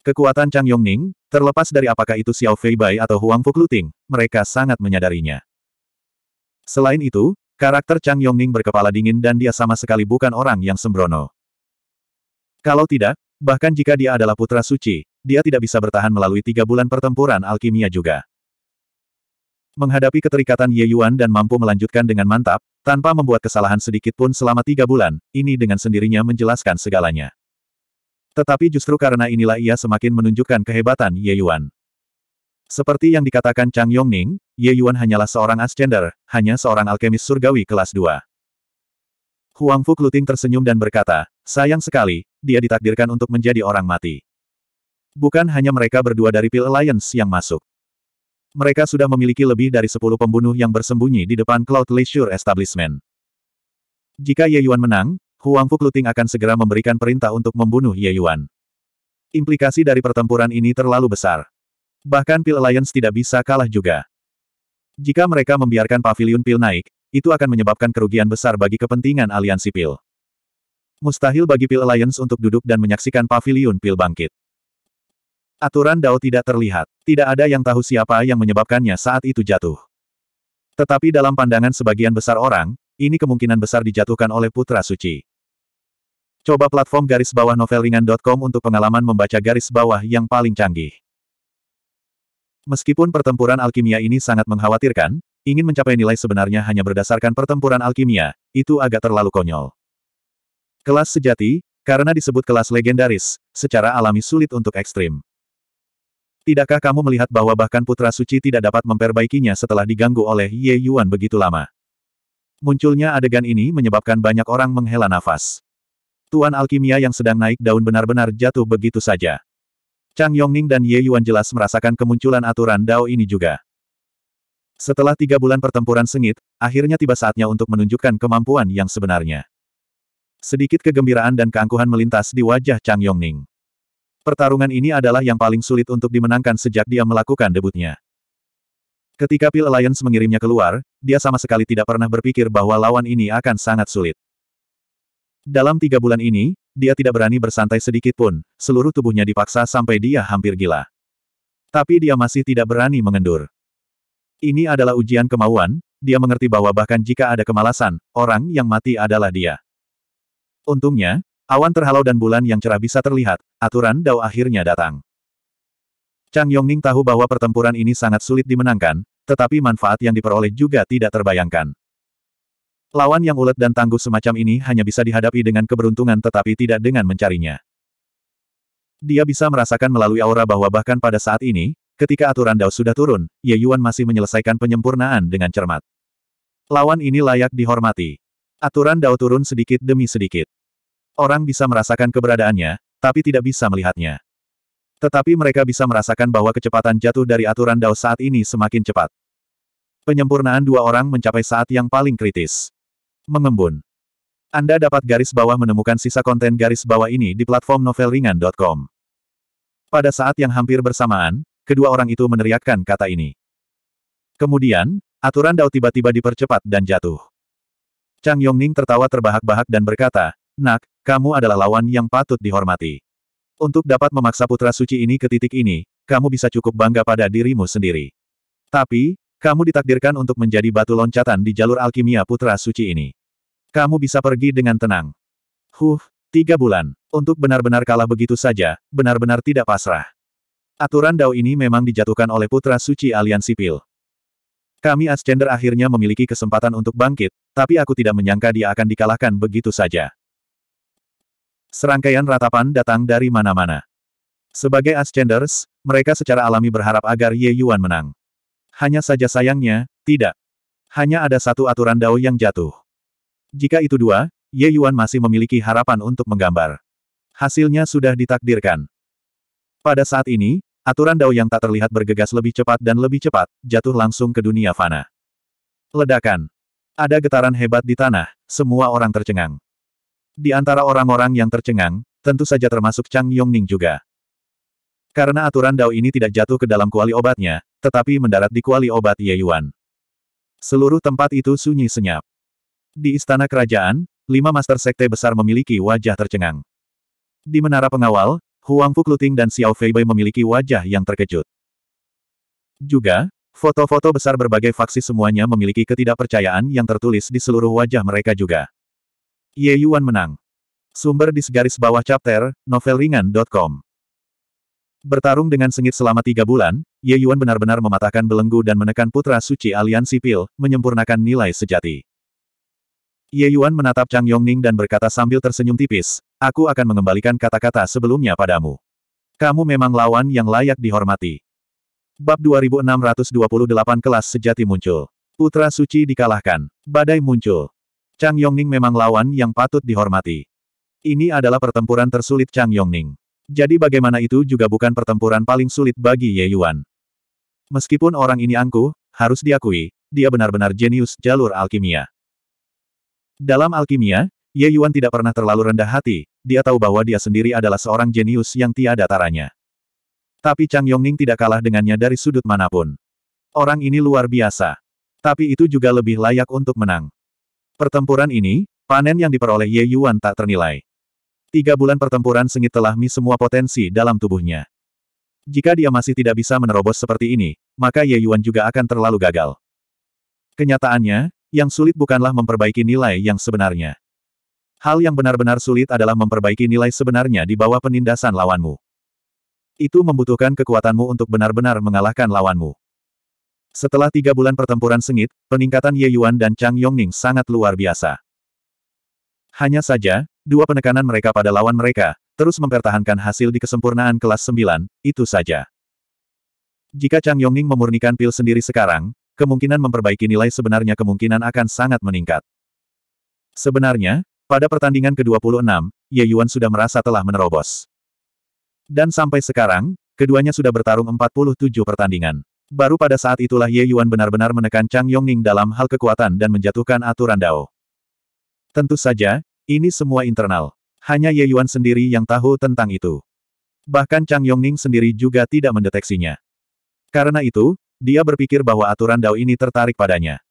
Kekuatan Chang Yongning, terlepas dari apakah itu Xiao Fei Bai atau Huang Fu Fukluting, mereka sangat menyadarinya. Selain itu, karakter Chang Yongning berkepala dingin dan dia sama sekali bukan orang yang sembrono. Kalau tidak, Bahkan jika dia adalah putra suci, dia tidak bisa bertahan melalui tiga bulan pertempuran alkimia juga. Menghadapi keterikatan Ye Yuan dan mampu melanjutkan dengan mantap, tanpa membuat kesalahan sedikit pun selama tiga bulan, ini dengan sendirinya menjelaskan segalanya. Tetapi justru karena inilah ia semakin menunjukkan kehebatan Ye Yuan. Seperti yang dikatakan Chang Yongning, Ye Yuan hanyalah seorang ascender, hanya seorang alkemis surgawi kelas 2. Huang Fu Kluting tersenyum dan berkata, sayang sekali, dia ditakdirkan untuk menjadi orang mati. Bukan hanya mereka berdua dari Pil Alliance yang masuk. Mereka sudah memiliki lebih dari 10 pembunuh yang bersembunyi di depan Cloud Leisure Establishment. Jika Ye Yuan menang, Huang Fu Kluting akan segera memberikan perintah untuk membunuh Ye Yuan. Implikasi dari pertempuran ini terlalu besar. Bahkan Pil Alliance tidak bisa kalah juga. Jika mereka membiarkan pavilion Pil naik, itu akan menyebabkan kerugian besar bagi kepentingan aliansi Pil. Mustahil bagi Pil Alliance untuk duduk dan menyaksikan pavilion Pil bangkit. Aturan Dao tidak terlihat. Tidak ada yang tahu siapa yang menyebabkannya saat itu jatuh. Tetapi dalam pandangan sebagian besar orang, ini kemungkinan besar dijatuhkan oleh Putra Suci. Coba platform garis bawah novelringan.com untuk pengalaman membaca garis bawah yang paling canggih. Meskipun pertempuran alkimia ini sangat mengkhawatirkan, ingin mencapai nilai sebenarnya hanya berdasarkan pertempuran alkimia, itu agak terlalu konyol. Kelas sejati, karena disebut kelas legendaris, secara alami sulit untuk ekstrim. Tidakkah kamu melihat bahwa bahkan Putra Suci tidak dapat memperbaikinya setelah diganggu oleh Ye Yuan begitu lama? Munculnya adegan ini menyebabkan banyak orang menghela nafas. Tuan Alkimia yang sedang naik daun benar-benar jatuh begitu saja. Chang Yongning dan Ye Yuan jelas merasakan kemunculan aturan Dao ini juga. Setelah tiga bulan pertempuran sengit, akhirnya tiba saatnya untuk menunjukkan kemampuan yang sebenarnya. Sedikit kegembiraan dan keangkuhan melintas di wajah Chang Yongning. Pertarungan ini adalah yang paling sulit untuk dimenangkan sejak dia melakukan debutnya. Ketika Pil Alliance mengirimnya keluar, dia sama sekali tidak pernah berpikir bahwa lawan ini akan sangat sulit. Dalam tiga bulan ini, dia tidak berani bersantai sedikit pun, seluruh tubuhnya dipaksa sampai dia hampir gila. Tapi dia masih tidak berani mengendur. Ini adalah ujian kemauan, dia mengerti bahwa bahkan jika ada kemalasan, orang yang mati adalah dia. Untungnya, awan terhalau dan bulan yang cerah bisa terlihat, aturan Dao akhirnya datang. Chang Yongning tahu bahwa pertempuran ini sangat sulit dimenangkan, tetapi manfaat yang diperoleh juga tidak terbayangkan. Lawan yang ulet dan tangguh semacam ini hanya bisa dihadapi dengan keberuntungan tetapi tidak dengan mencarinya. Dia bisa merasakan melalui aura bahwa bahkan pada saat ini, ketika aturan Dao sudah turun, Ye Yuan masih menyelesaikan penyempurnaan dengan cermat. Lawan ini layak dihormati. Aturan Dao turun sedikit demi sedikit. Orang bisa merasakan keberadaannya, tapi tidak bisa melihatnya. Tetapi mereka bisa merasakan bahwa kecepatan jatuh dari aturan Dao saat ini semakin cepat. Penyempurnaan dua orang mencapai saat yang paling kritis. Mengembun. Anda dapat garis bawah menemukan sisa konten garis bawah ini di platform novelringan.com. Pada saat yang hampir bersamaan, kedua orang itu meneriakkan kata ini. Kemudian, aturan Dao tiba-tiba dipercepat dan jatuh. Chang Yongning tertawa terbahak-bahak dan berkata, Nak, kamu adalah lawan yang patut dihormati. Untuk dapat memaksa putra suci ini ke titik ini, kamu bisa cukup bangga pada dirimu sendiri. Tapi, kamu ditakdirkan untuk menjadi batu loncatan di jalur alkimia putra suci ini. Kamu bisa pergi dengan tenang. Huh, tiga bulan. Untuk benar-benar kalah begitu saja, benar-benar tidak pasrah. Aturan Dao ini memang dijatuhkan oleh putra suci Aliansi sipil. Kami Ascender akhirnya memiliki kesempatan untuk bangkit, tapi aku tidak menyangka dia akan dikalahkan begitu saja. Serangkaian ratapan datang dari mana-mana. Sebagai Ascenders, mereka secara alami berharap agar Ye Yuan menang. Hanya saja sayangnya, tidak. Hanya ada satu aturan Dao yang jatuh. Jika itu dua, Ye Yuan masih memiliki harapan untuk menggambar. Hasilnya sudah ditakdirkan. Pada saat ini, aturan Dao yang tak terlihat bergegas lebih cepat dan lebih cepat, jatuh langsung ke dunia fana. Ledakan. Ada getaran hebat di tanah, semua orang tercengang. Di antara orang-orang yang tercengang, tentu saja termasuk Chang Yongning juga. Karena aturan Dao ini tidak jatuh ke dalam kuali obatnya, tetapi mendarat di kuali obat Ye Yuan. Seluruh tempat itu sunyi senyap. Di istana kerajaan, lima master sekte besar memiliki wajah tercengang. Di menara pengawal, Huang Fu Kluting dan Xiao Fei Bei memiliki wajah yang terkejut. Juga, Foto-foto besar berbagai faksi semuanya memiliki ketidakpercayaan yang tertulis di seluruh wajah mereka juga. Ye Yuan menang. Sumber di segaris bawah chapter, novelringan.com. Bertarung dengan sengit selama tiga bulan, Ye Yuan benar-benar mematahkan belenggu dan menekan putra suci aliansi pil, menyempurnakan nilai sejati. Ye Yuan menatap Chang Yongning dan berkata sambil tersenyum tipis, Aku akan mengembalikan kata-kata sebelumnya padamu. Kamu memang lawan yang layak dihormati. Bab 2628 kelas sejati muncul. Putra Suci dikalahkan. Badai muncul. Chang Yongning memang lawan yang patut dihormati. Ini adalah pertempuran tersulit Chang Yongning. Jadi bagaimana itu juga bukan pertempuran paling sulit bagi Ye Yuan. Meskipun orang ini angkuh, harus diakui, dia benar-benar jenius jalur alkimia. Dalam alkimia, Ye Yuan tidak pernah terlalu rendah hati, dia tahu bahwa dia sendiri adalah seorang jenius yang tiada taranya. Tapi Chang Yongning tidak kalah dengannya dari sudut manapun. Orang ini luar biasa. Tapi itu juga lebih layak untuk menang. Pertempuran ini, panen yang diperoleh Ye Yuan tak ternilai. Tiga bulan pertempuran sengit telah mi semua potensi dalam tubuhnya. Jika dia masih tidak bisa menerobos seperti ini, maka Ye Yuan juga akan terlalu gagal. Kenyataannya, yang sulit bukanlah memperbaiki nilai yang sebenarnya. Hal yang benar-benar sulit adalah memperbaiki nilai sebenarnya di bawah penindasan lawanmu. Itu membutuhkan kekuatanmu untuk benar-benar mengalahkan lawanmu. Setelah tiga bulan pertempuran sengit, peningkatan Ye Yuan dan Chang Yongning sangat luar biasa. Hanya saja, dua penekanan mereka pada lawan mereka, terus mempertahankan hasil di kesempurnaan kelas 9, itu saja. Jika Chang Yongning memurnikan pil sendiri sekarang, kemungkinan memperbaiki nilai sebenarnya kemungkinan akan sangat meningkat. Sebenarnya, pada pertandingan ke-26, Ye Yuan sudah merasa telah menerobos. Dan sampai sekarang, keduanya sudah bertarung 47 pertandingan. Baru pada saat itulah Ye Yuan benar-benar menekan Chang Yongning dalam hal kekuatan dan menjatuhkan aturan Dao. Tentu saja, ini semua internal. Hanya Ye Yuan sendiri yang tahu tentang itu. Bahkan Chang Yongning sendiri juga tidak mendeteksinya. Karena itu, dia berpikir bahwa aturan Dao ini tertarik padanya.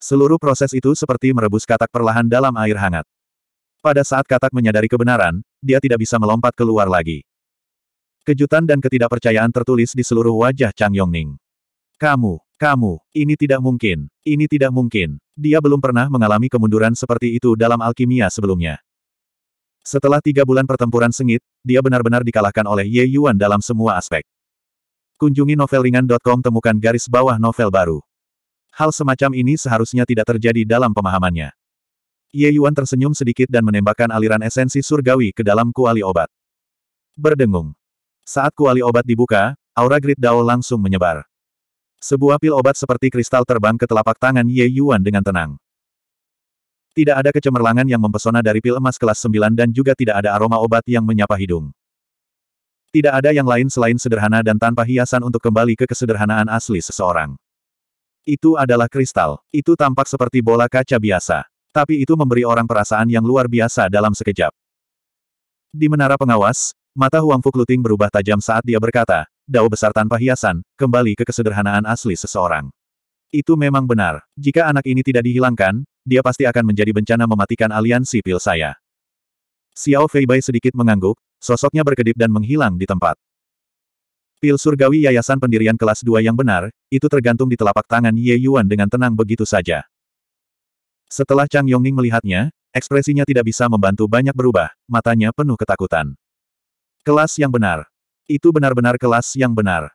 Seluruh proses itu seperti merebus katak perlahan dalam air hangat. Pada saat katak menyadari kebenaran, dia tidak bisa melompat keluar lagi. Kejutan dan ketidakpercayaan tertulis di seluruh wajah Chang Yongning. Kamu, kamu, ini tidak mungkin, ini tidak mungkin. Dia belum pernah mengalami kemunduran seperti itu dalam alkimia sebelumnya. Setelah tiga bulan pertempuran sengit, dia benar-benar dikalahkan oleh Ye Yuan dalam semua aspek. Kunjungi novelringan.com temukan garis bawah novel baru. Hal semacam ini seharusnya tidak terjadi dalam pemahamannya. Ye Yuan tersenyum sedikit dan menembakkan aliran esensi surgawi ke dalam kuali obat. Berdengung. Saat kuali obat dibuka, aura grid Dao langsung menyebar. Sebuah pil obat seperti kristal terbang ke telapak tangan Ye Yuan dengan tenang. Tidak ada kecemerlangan yang mempesona dari pil emas kelas 9 dan juga tidak ada aroma obat yang menyapa hidung. Tidak ada yang lain selain sederhana dan tanpa hiasan untuk kembali ke kesederhanaan asli seseorang. Itu adalah kristal. Itu tampak seperti bola kaca biasa. Tapi itu memberi orang perasaan yang luar biasa dalam sekejap. Di menara pengawas, Mata Huang Fu Luting berubah tajam saat dia berkata, Dao besar tanpa hiasan, kembali ke kesederhanaan asli seseorang. Itu memang benar. Jika anak ini tidak dihilangkan, dia pasti akan menjadi bencana mematikan aliansi pil saya. Xiao Fei Bai sedikit mengangguk, sosoknya berkedip dan menghilang di tempat. Pil surgawi yayasan pendirian kelas 2 yang benar, itu tergantung di telapak tangan Ye Yuan dengan tenang begitu saja. Setelah Chang Yongning melihatnya, ekspresinya tidak bisa membantu banyak berubah, matanya penuh ketakutan. Kelas yang benar. Itu benar-benar kelas yang benar.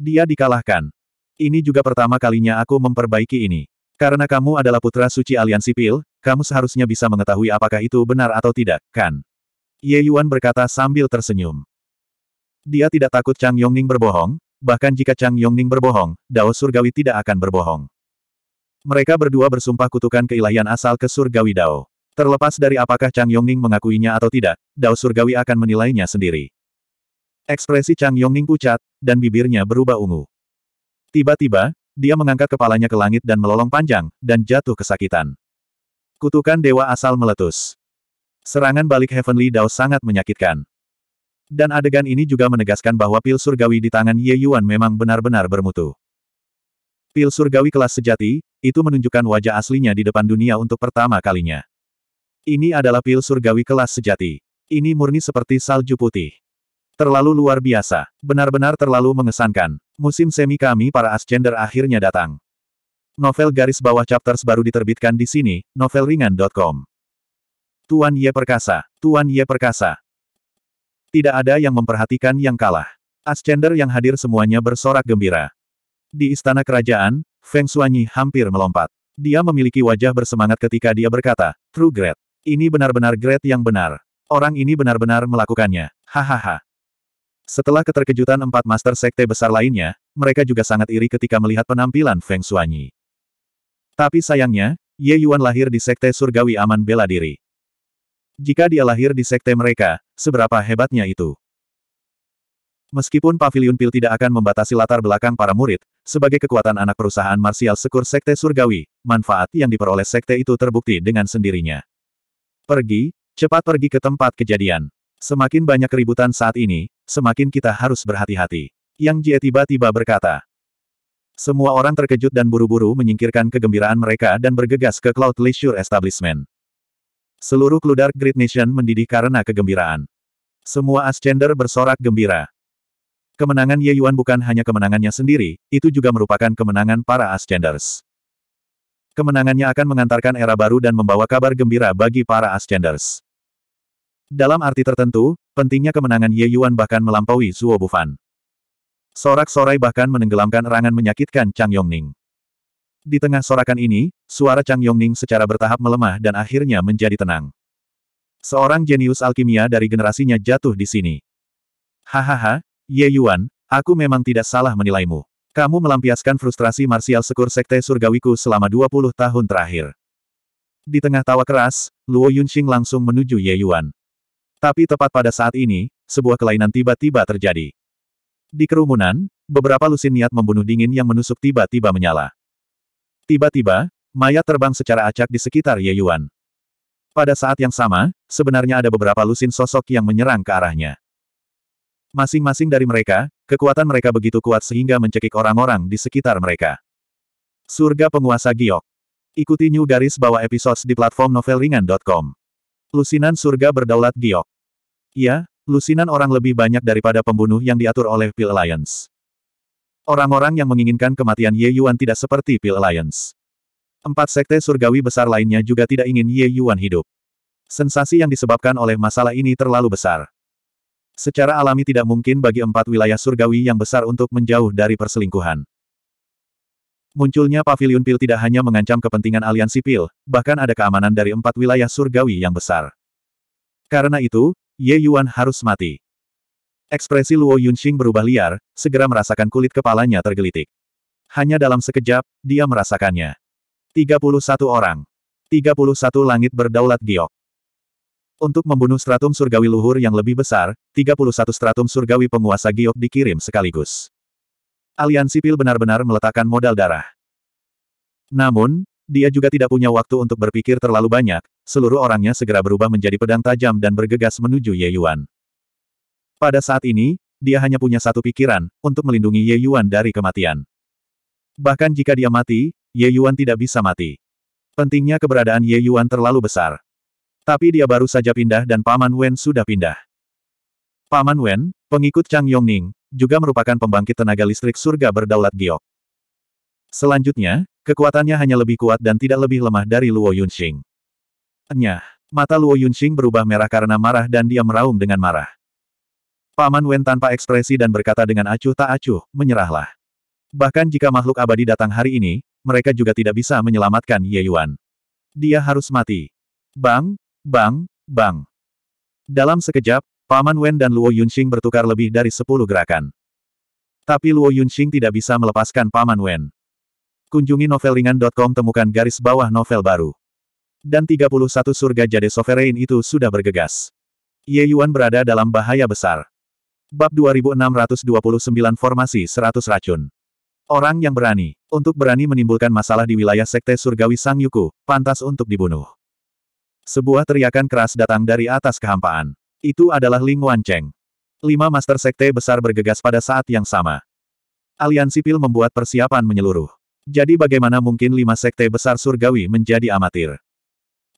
Dia dikalahkan. Ini juga pertama kalinya aku memperbaiki ini. Karena kamu adalah putra suci aliansi pil, kamu seharusnya bisa mengetahui apakah itu benar atau tidak, kan? Ye Yuan berkata sambil tersenyum. Dia tidak takut Chang Yongning berbohong, bahkan jika Chang Yongning berbohong, Dao Surgawi tidak akan berbohong. Mereka berdua bersumpah kutukan keilahian asal ke Surgawi Dao. Terlepas dari apakah Chang Yongning mengakuinya atau tidak, Dao Surgawi akan menilainya sendiri. Ekspresi Chang Yongning pucat, dan bibirnya berubah ungu. Tiba-tiba, dia mengangkat kepalanya ke langit dan melolong panjang, dan jatuh kesakitan. Kutukan dewa asal meletus. Serangan balik Heavenly Dao sangat menyakitkan. Dan adegan ini juga menegaskan bahwa pil surgawi di tangan Ye Yuan memang benar-benar bermutu. Pil surgawi kelas sejati, itu menunjukkan wajah aslinya di depan dunia untuk pertama kalinya. Ini adalah pil surgawi kelas sejati. Ini murni seperti salju putih. Terlalu luar biasa. Benar-benar terlalu mengesankan. Musim semi kami para asgender akhirnya datang. Novel garis bawah chapters baru diterbitkan di sini, novelringan.com. Tuan Ye Perkasa, Tuan Ye Perkasa. Tidak ada yang memperhatikan yang kalah. Ascender yang hadir semuanya bersorak gembira. Di istana kerajaan, Feng Suanyi hampir melompat. Dia memiliki wajah bersemangat ketika dia berkata, True Great. Ini benar-benar grade yang benar. Orang ini benar-benar melakukannya. Hahaha. Setelah keterkejutan empat master sekte besar lainnya, mereka juga sangat iri ketika melihat penampilan Feng Suanyi. Tapi sayangnya, Ye Yuan lahir di sekte surgawi aman bela diri. Jika dia lahir di sekte mereka, seberapa hebatnya itu? Meskipun Pavilion Pil tidak akan membatasi latar belakang para murid, sebagai kekuatan anak perusahaan marsial sekur sekte surgawi, manfaat yang diperoleh sekte itu terbukti dengan sendirinya. Pergi, cepat pergi ke tempat kejadian. Semakin banyak keributan saat ini, semakin kita harus berhati-hati. Yang Jie tiba-tiba berkata. Semua orang terkejut dan buru-buru menyingkirkan kegembiraan mereka dan bergegas ke Cloud Leisure Establishment. Seluruh Kludark Great Nation mendidih karena kegembiraan. Semua Ascender bersorak gembira. Kemenangan Ye Yuan bukan hanya kemenangannya sendiri, itu juga merupakan kemenangan para Ascenders. Kemenangannya akan mengantarkan era baru dan membawa kabar gembira bagi para Ascenders. Dalam arti tertentu, pentingnya kemenangan Ye Yuan bahkan melampaui Zuo Bufan. Sorak-sorai bahkan menenggelamkan erangan menyakitkan Chang Yongning. Di tengah sorakan ini, suara Chang Yongning secara bertahap melemah dan akhirnya menjadi tenang. Seorang jenius alkimia dari generasinya jatuh di sini. Hahaha, Ye Yuan, aku memang tidak salah menilaimu. Kamu melampiaskan frustrasi marsial sekur Sekte Surgawiku selama 20 tahun terakhir. Di tengah tawa keras, Luo Yunxing langsung menuju Ye Yuan. Tapi tepat pada saat ini, sebuah kelainan tiba-tiba terjadi. Di kerumunan, beberapa lusin niat membunuh dingin yang menusuk tiba-tiba menyala. Tiba-tiba, mayat terbang secara acak di sekitar Ye Yuan. Pada saat yang sama, sebenarnya ada beberapa lusin sosok yang menyerang ke arahnya. Masing-masing dari mereka, Kekuatan mereka begitu kuat sehingga mencekik orang-orang di sekitar mereka. Surga Penguasa Giok. Ikuti new garis bawah episodes di platform novelringan.com. Lusinan Surga Berdaulat Giok. Ya, lusinan orang lebih banyak daripada pembunuh yang diatur oleh Pil Alliance. Orang-orang yang menginginkan kematian Ye Yuan tidak seperti Pil Alliance. Empat sekte surgawi besar lainnya juga tidak ingin Ye Yuan hidup. Sensasi yang disebabkan oleh masalah ini terlalu besar. Secara alami tidak mungkin bagi empat wilayah surgawi yang besar untuk menjauh dari perselingkuhan. Munculnya pavilion pil tidak hanya mengancam kepentingan aliansi pil, bahkan ada keamanan dari empat wilayah surgawi yang besar. Karena itu, Ye Yuan harus mati. Ekspresi Luo Yunxing berubah liar, segera merasakan kulit kepalanya tergelitik. Hanya dalam sekejap, dia merasakannya. 31 orang. 31 langit berdaulat giok. Untuk membunuh stratum surgawi luhur yang lebih besar, 31 stratum surgawi penguasa giok dikirim sekaligus. Aliansi Pil benar-benar meletakkan modal darah. Namun, dia juga tidak punya waktu untuk berpikir terlalu banyak, seluruh orangnya segera berubah menjadi pedang tajam dan bergegas menuju Ye Yuan. Pada saat ini, dia hanya punya satu pikiran, untuk melindungi Ye Yuan dari kematian. Bahkan jika dia mati, Ye Yuan tidak bisa mati. Pentingnya keberadaan Ye Yuan terlalu besar. Tapi dia baru saja pindah dan Paman Wen sudah pindah. Paman Wen, pengikut Chang Yongning, juga merupakan pembangkit tenaga listrik surga berdaulat giok. Selanjutnya, kekuatannya hanya lebih kuat dan tidak lebih lemah dari Luo Yunxing. Nyah, mata Luo Yunxing berubah merah karena marah dan dia meraung dengan marah. Paman Wen tanpa ekspresi dan berkata dengan acuh tak acuh, menyerahlah. Bahkan jika makhluk abadi datang hari ini, mereka juga tidak bisa menyelamatkan Ye Yuan. Dia harus mati. Bang, Bang, bang. Dalam sekejap, Paman Wen dan Luo Yunxing bertukar lebih dari sepuluh gerakan. Tapi Luo Yunxing tidak bisa melepaskan Paman Wen. Kunjungi novelringan.com temukan garis bawah novel baru. Dan 31 surga jade sovereign itu sudah bergegas. Ye Yuan berada dalam bahaya besar. Bab 2629 Formasi 100 Racun Orang yang berani, untuk berani menimbulkan masalah di wilayah Sekte Surgawi Sang Yuku, pantas untuk dibunuh. Sebuah teriakan keras datang dari atas kehampaan. Itu adalah Ling Wancheng. Lima master sekte besar bergegas pada saat yang sama. Aliansi Pil membuat persiapan menyeluruh. Jadi bagaimana mungkin lima sekte besar surgawi menjadi amatir?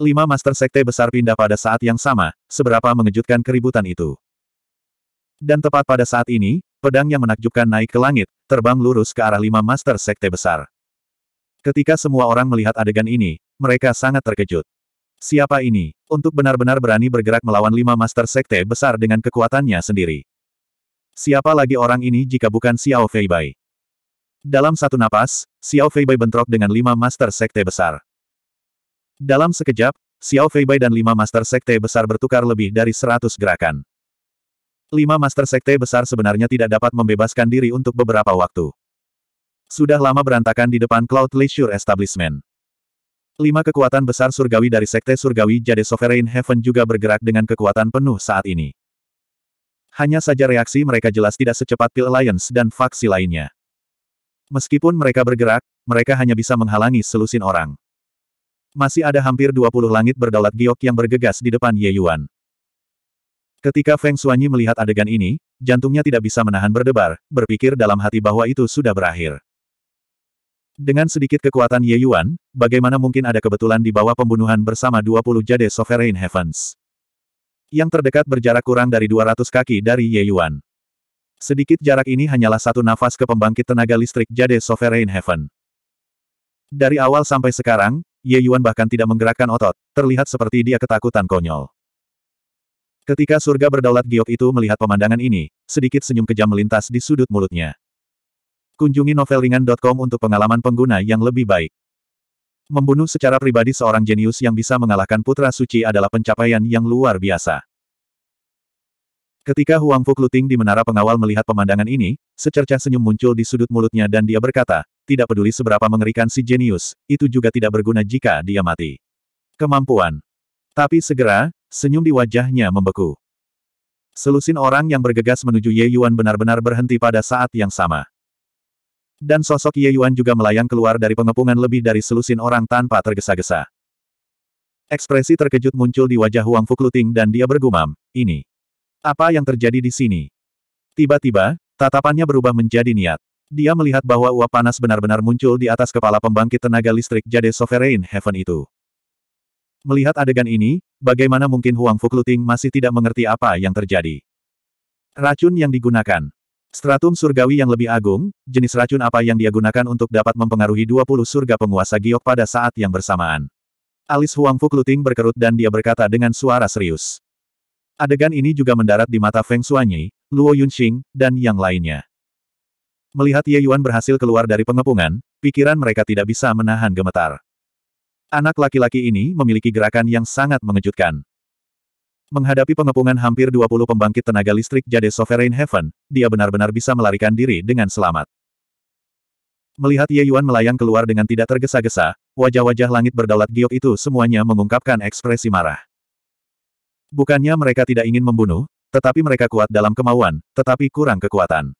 Lima master sekte besar pindah pada saat yang sama, seberapa mengejutkan keributan itu. Dan tepat pada saat ini, pedang yang menakjubkan naik ke langit, terbang lurus ke arah lima master sekte besar. Ketika semua orang melihat adegan ini, mereka sangat terkejut. Siapa ini? Untuk benar-benar berani bergerak melawan lima master sekte besar dengan kekuatannya sendiri. Siapa lagi orang ini jika bukan Xiao Feibai? Dalam satu napas, Xiao Feibai bentrok dengan lima master sekte besar. Dalam sekejap, Xiao Feibai dan lima master sekte besar bertukar lebih dari seratus gerakan. Lima master sekte besar sebenarnya tidak dapat membebaskan diri untuk beberapa waktu. Sudah lama berantakan di depan Cloud Leisure Establishment. Lima kekuatan besar surgawi dari Sekte Surgawi Jade Sovereign Heaven juga bergerak dengan kekuatan penuh saat ini. Hanya saja reaksi mereka jelas tidak secepat Pil Alliance dan faksi lainnya. Meskipun mereka bergerak, mereka hanya bisa menghalangi selusin orang. Masih ada hampir 20 langit berdaulat giok yang bergegas di depan Ye Yuan. Ketika Feng Xuanyi melihat adegan ini, jantungnya tidak bisa menahan berdebar, berpikir dalam hati bahwa itu sudah berakhir. Dengan sedikit kekuatan Ye Yuan, bagaimana mungkin ada kebetulan di bawah pembunuhan bersama 20 jade Sovereign Heavens? Yang terdekat berjarak kurang dari 200 kaki dari Ye Yuan. Sedikit jarak ini hanyalah satu nafas ke pembangkit tenaga listrik jade Sovereign Heaven. Dari awal sampai sekarang, Ye Yuan bahkan tidak menggerakkan otot, terlihat seperti dia ketakutan konyol. Ketika surga berdaulat giok itu melihat pemandangan ini, sedikit senyum kejam melintas di sudut mulutnya. Kunjungi novelringan.com untuk pengalaman pengguna yang lebih baik. Membunuh secara pribadi seorang jenius yang bisa mengalahkan putra suci adalah pencapaian yang luar biasa. Ketika Huang Fu Kluting di menara pengawal melihat pemandangan ini, secercah senyum muncul di sudut mulutnya dan dia berkata, tidak peduli seberapa mengerikan si jenius, itu juga tidak berguna jika dia mati. Kemampuan. Tapi segera, senyum di wajahnya membeku. Selusin orang yang bergegas menuju Ye Yuan benar-benar berhenti pada saat yang sama. Dan sosok Ye Yuan juga melayang keluar dari pengepungan lebih dari selusin orang tanpa tergesa-gesa. Ekspresi terkejut muncul di wajah Huang Fukluting dan dia bergumam, ini. Apa yang terjadi di sini? Tiba-tiba, tatapannya berubah menjadi niat. Dia melihat bahwa uap panas benar-benar muncul di atas kepala pembangkit tenaga listrik Jade Sovereign Heaven itu. Melihat adegan ini, bagaimana mungkin Huang Fukluting masih tidak mengerti apa yang terjadi? Racun yang digunakan. Stratum surgawi yang lebih agung, jenis racun apa yang dia gunakan untuk dapat mempengaruhi 20 surga penguasa giok pada saat yang bersamaan. Alis Huang Fu Kluting berkerut dan dia berkata dengan suara serius. Adegan ini juga mendarat di mata Feng Suanyi, Luo Yunxing, dan yang lainnya. Melihat Ye Yuan berhasil keluar dari pengepungan, pikiran mereka tidak bisa menahan gemetar. Anak laki-laki ini memiliki gerakan yang sangat mengejutkan. Menghadapi pengepungan hampir 20 pembangkit tenaga listrik Jade Sovereign Heaven, dia benar-benar bisa melarikan diri dengan selamat. Melihat Ye Yuan melayang keluar dengan tidak tergesa-gesa, wajah-wajah langit berdaulat giok itu semuanya mengungkapkan ekspresi marah. Bukannya mereka tidak ingin membunuh, tetapi mereka kuat dalam kemauan, tetapi kurang kekuatan.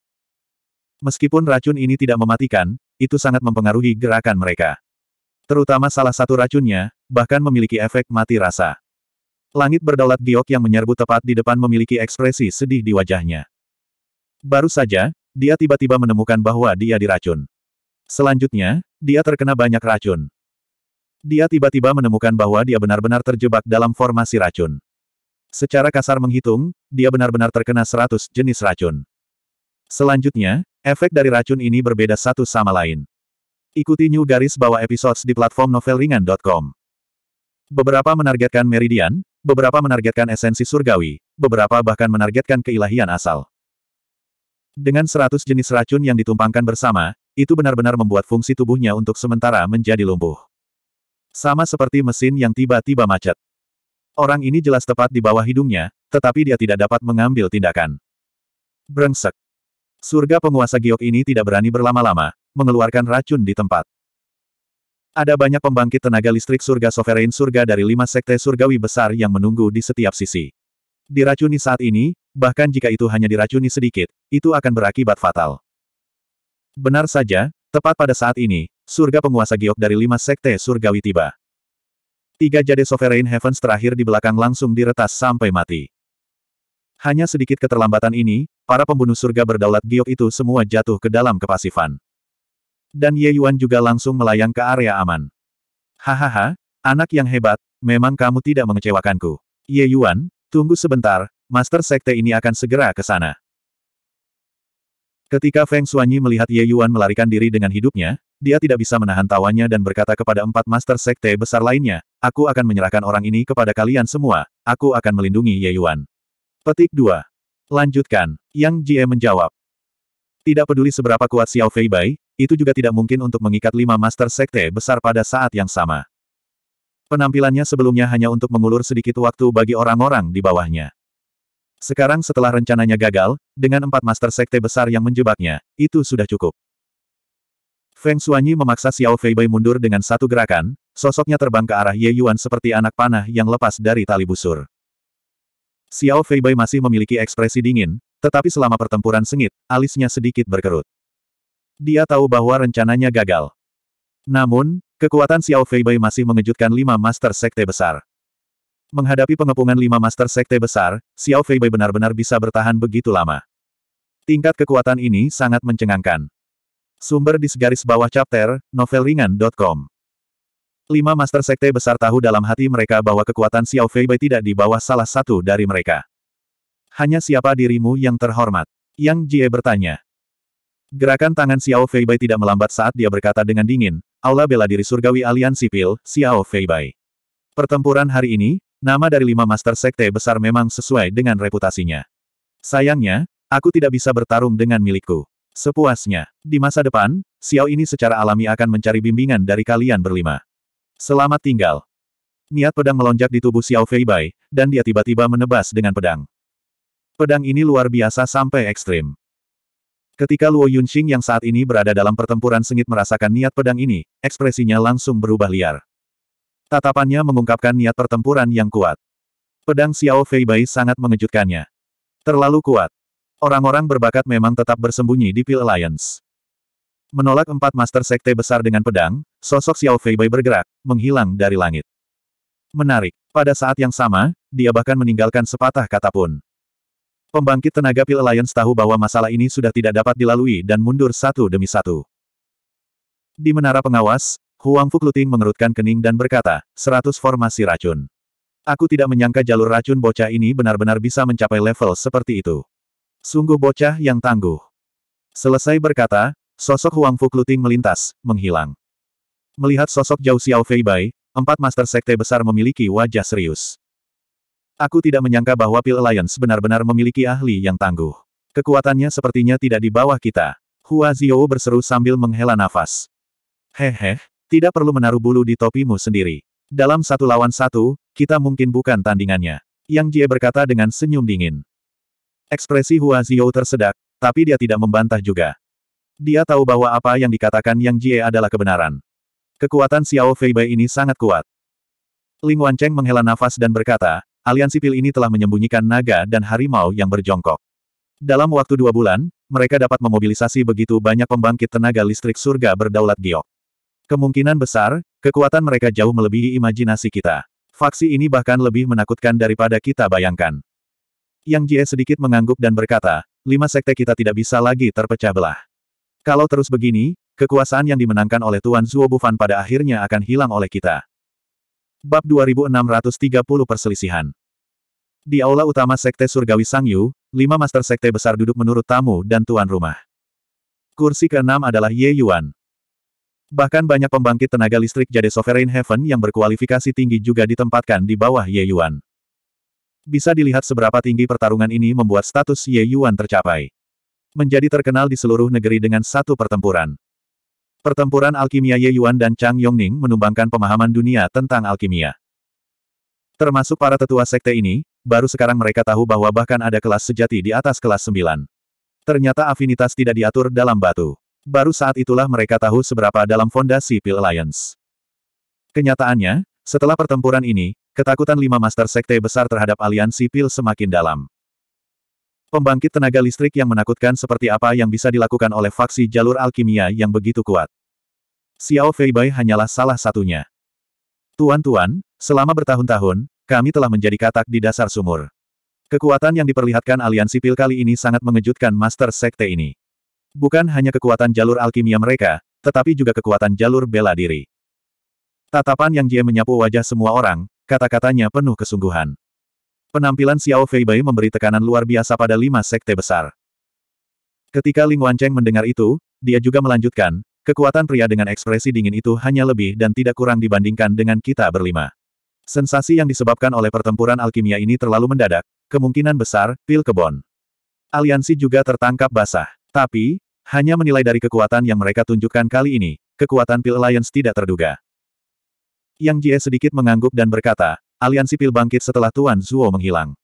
Meskipun racun ini tidak mematikan, itu sangat mempengaruhi gerakan mereka. Terutama salah satu racunnya, bahkan memiliki efek mati rasa. Langit berdaulat giok yang menyerbu tepat di depan memiliki ekspresi sedih di wajahnya. Baru saja, dia tiba-tiba menemukan bahwa dia diracun. Selanjutnya, dia terkena banyak racun. Dia tiba-tiba menemukan bahwa dia benar-benar terjebak dalam formasi racun. Secara kasar menghitung, dia benar-benar terkena 100 jenis racun. Selanjutnya, efek dari racun ini berbeda satu sama lain. Ikuti new garis bawah episodes di platform novelringan.com. Beberapa menargetkan meridian, Beberapa menargetkan esensi surgawi, beberapa bahkan menargetkan keilahian asal. Dengan seratus jenis racun yang ditumpangkan bersama, itu benar-benar membuat fungsi tubuhnya untuk sementara menjadi lumpuh. Sama seperti mesin yang tiba-tiba macet. Orang ini jelas tepat di bawah hidungnya, tetapi dia tidak dapat mengambil tindakan. Brengsek. Surga penguasa giok ini tidak berani berlama-lama, mengeluarkan racun di tempat. Ada banyak pembangkit tenaga listrik surga sovereign surga dari lima sekte surgawi besar yang menunggu di setiap sisi. Diracuni saat ini, bahkan jika itu hanya diracuni sedikit, itu akan berakibat fatal. Benar saja, tepat pada saat ini, surga penguasa giok dari lima sekte surgawi tiba. Tiga jade sovereign heavens terakhir di belakang langsung diretas sampai mati. Hanya sedikit keterlambatan ini, para pembunuh surga berdaulat giok itu semua jatuh ke dalam kepasifan. Dan Ye Yuan juga langsung melayang ke area aman. Hahaha, anak yang hebat, memang kamu tidak mengecewakanku. Ye Yuan, tunggu sebentar, Master Sekte ini akan segera ke sana. Ketika Feng Xuanyi melihat Ye Yuan melarikan diri dengan hidupnya, dia tidak bisa menahan tawanya dan berkata kepada empat Master Sekte besar lainnya, Aku akan menyerahkan orang ini kepada kalian semua, aku akan melindungi Ye Yuan. Petik 2. Lanjutkan, Yang Jie menjawab. Tidak peduli seberapa kuat Xiao Fei Bai itu juga tidak mungkin untuk mengikat lima master sekte besar pada saat yang sama. Penampilannya sebelumnya hanya untuk mengulur sedikit waktu bagi orang-orang di bawahnya. Sekarang setelah rencananya gagal, dengan empat master sekte besar yang menjebaknya, itu sudah cukup. Feng Xuanyi memaksa Xiao Feibei mundur dengan satu gerakan, sosoknya terbang ke arah Ye Yuan seperti anak panah yang lepas dari tali busur. Xiao Feibei masih memiliki ekspresi dingin, tetapi selama pertempuran sengit, alisnya sedikit berkerut. Dia tahu bahwa rencananya gagal. Namun, kekuatan Xiao Fei Bai masih mengejutkan lima master sekte besar. Menghadapi pengepungan lima master sekte besar, Xiao Fei Bai benar-benar bisa bertahan begitu lama. Tingkat kekuatan ini sangat mencengangkan. Sumber di segaris bawah chapter, novelringan.com. Lima master sekte besar tahu dalam hati mereka bahwa kekuatan Xiao Fei Bai tidak di bawah salah satu dari mereka. Hanya siapa dirimu yang terhormat? Yang Jie bertanya. Gerakan tangan Xiao Feibai tidak melambat saat dia berkata dengan dingin, Aula Bela Diri Surgawi Aliansi sipil, Xiao Feibai. Pertempuran hari ini, nama dari lima master sekte besar memang sesuai dengan reputasinya. Sayangnya, aku tidak bisa bertarung dengan milikku. Sepuasnya, di masa depan, Xiao ini secara alami akan mencari bimbingan dari kalian berlima. Selamat tinggal. Niat pedang melonjak di tubuh Xiao Feibai, dan dia tiba-tiba menebas dengan pedang. Pedang ini luar biasa sampai ekstrim. Ketika Luo Yunxing yang saat ini berada dalam pertempuran sengit merasakan niat pedang ini, ekspresinya langsung berubah liar. Tatapannya mengungkapkan niat pertempuran yang kuat. Pedang Xiao Fei Bai sangat mengejutkannya. Terlalu kuat. Orang-orang berbakat memang tetap bersembunyi di Pil Alliance. Menolak empat master sekte besar dengan pedang, sosok Xiao Fei Bai bergerak, menghilang dari langit. Menarik. Pada saat yang sama, dia bahkan meninggalkan sepatah kata pun. Pembangkit tenaga Pil Alliance tahu bahwa masalah ini sudah tidak dapat dilalui dan mundur satu demi satu. Di menara pengawas, Huang Fukluting mengerutkan kening dan berkata, seratus formasi racun. Aku tidak menyangka jalur racun bocah ini benar-benar bisa mencapai level seperti itu. Sungguh bocah yang tangguh. Selesai berkata, sosok Huang Fukluting melintas, menghilang. Melihat sosok Zhao Xiao Bai, empat master sekte besar memiliki wajah serius. Aku tidak menyangka bahwa Pil Alliance benar-benar memiliki ahli yang tangguh. Kekuatannya sepertinya tidak di bawah kita. Hua Zio berseru sambil menghela nafas. Hehe, tidak perlu menaruh bulu di topimu sendiri. Dalam satu lawan satu, kita mungkin bukan tandingannya. Yang Jie berkata dengan senyum dingin. Ekspresi Hua Zio tersedak, tapi dia tidak membantah juga. Dia tahu bahwa apa yang dikatakan Yang Jie adalah kebenaran. Kekuatan Xiao Feibei ini sangat kuat. Ling Wancheng menghela nafas dan berkata, Aliansi sipil ini telah menyembunyikan naga dan harimau yang berjongkok. Dalam waktu dua bulan, mereka dapat memobilisasi begitu banyak pembangkit tenaga listrik surga berdaulat giok. Kemungkinan besar, kekuatan mereka jauh melebihi imajinasi kita. Faksi ini bahkan lebih menakutkan daripada kita bayangkan. Yang Jie sedikit mengangguk dan berkata, lima sekte kita tidak bisa lagi terpecah belah. Kalau terus begini, kekuasaan yang dimenangkan oleh Tuan Zuo Bufan pada akhirnya akan hilang oleh kita. Bab 2630 Perselisihan di aula utama Sekte Surgawi Sangyu, lima master sekte besar duduk menurut tamu dan tuan rumah. Kursi keenam adalah Ye Yuan. Bahkan banyak pembangkit tenaga listrik Jade Sovereign Heaven yang berkualifikasi tinggi juga ditempatkan di bawah Ye Yuan. Bisa dilihat seberapa tinggi pertarungan ini membuat status Ye Yuan tercapai. Menjadi terkenal di seluruh negeri dengan satu pertempuran. Pertempuran alkimia Ye Yuan dan Chang Yongning menumbangkan pemahaman dunia tentang alkimia. Termasuk para tetua sekte ini, baru sekarang mereka tahu bahwa bahkan ada kelas sejati di atas kelas 9. Ternyata afinitas tidak diatur dalam batu. Baru saat itulah mereka tahu seberapa dalam fondasi Pil Alliance. Kenyataannya, setelah pertempuran ini, ketakutan lima master sekte besar terhadap aliansi Pil semakin dalam. Pembangkit tenaga listrik yang menakutkan seperti apa yang bisa dilakukan oleh faksi jalur alkimia yang begitu kuat. Xiao Feibai hanyalah salah satunya. Tuan-tuan, selama bertahun-tahun, kami telah menjadi katak di dasar sumur. Kekuatan yang diperlihatkan aliansi pil kali ini sangat mengejutkan master sekte ini. Bukan hanya kekuatan jalur alkimia mereka, tetapi juga kekuatan jalur bela diri. Tatapan yang Jie menyapu wajah semua orang, kata-katanya penuh kesungguhan. Penampilan Xiao Fei Feibai memberi tekanan luar biasa pada lima sekte besar. Ketika Ling Wancheng mendengar itu, dia juga melanjutkan, kekuatan pria dengan ekspresi dingin itu hanya lebih dan tidak kurang dibandingkan dengan kita berlima. Sensasi yang disebabkan oleh pertempuran alkimia ini terlalu mendadak, kemungkinan besar, pil kebon. Aliansi juga tertangkap basah. Tapi, hanya menilai dari kekuatan yang mereka tunjukkan kali ini, kekuatan Pil Alliance tidak terduga. Yang Jie sedikit mengangguk dan berkata, aliansi Pil bangkit setelah Tuan Zuo menghilang.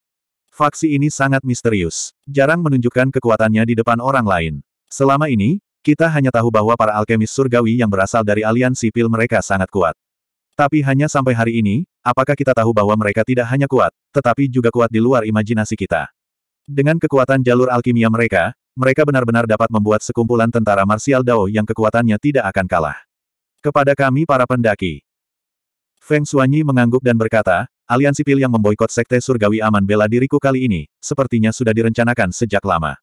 Faksi ini sangat misterius. Jarang menunjukkan kekuatannya di depan orang lain. Selama ini, kita hanya tahu bahwa para alkemis surgawi yang berasal dari aliansi Pil mereka sangat kuat. Tapi hanya sampai hari ini, apakah kita tahu bahwa mereka tidak hanya kuat, tetapi juga kuat di luar imajinasi kita. Dengan kekuatan jalur alkimia mereka, mereka benar-benar dapat membuat sekumpulan tentara marsial Dao yang kekuatannya tidak akan kalah. Kepada kami para pendaki. Feng Xuanyi mengangguk dan berkata, Aliansi Pil yang memboikot Sekte Surgawi Aman bela diriku kali ini, sepertinya sudah direncanakan sejak lama.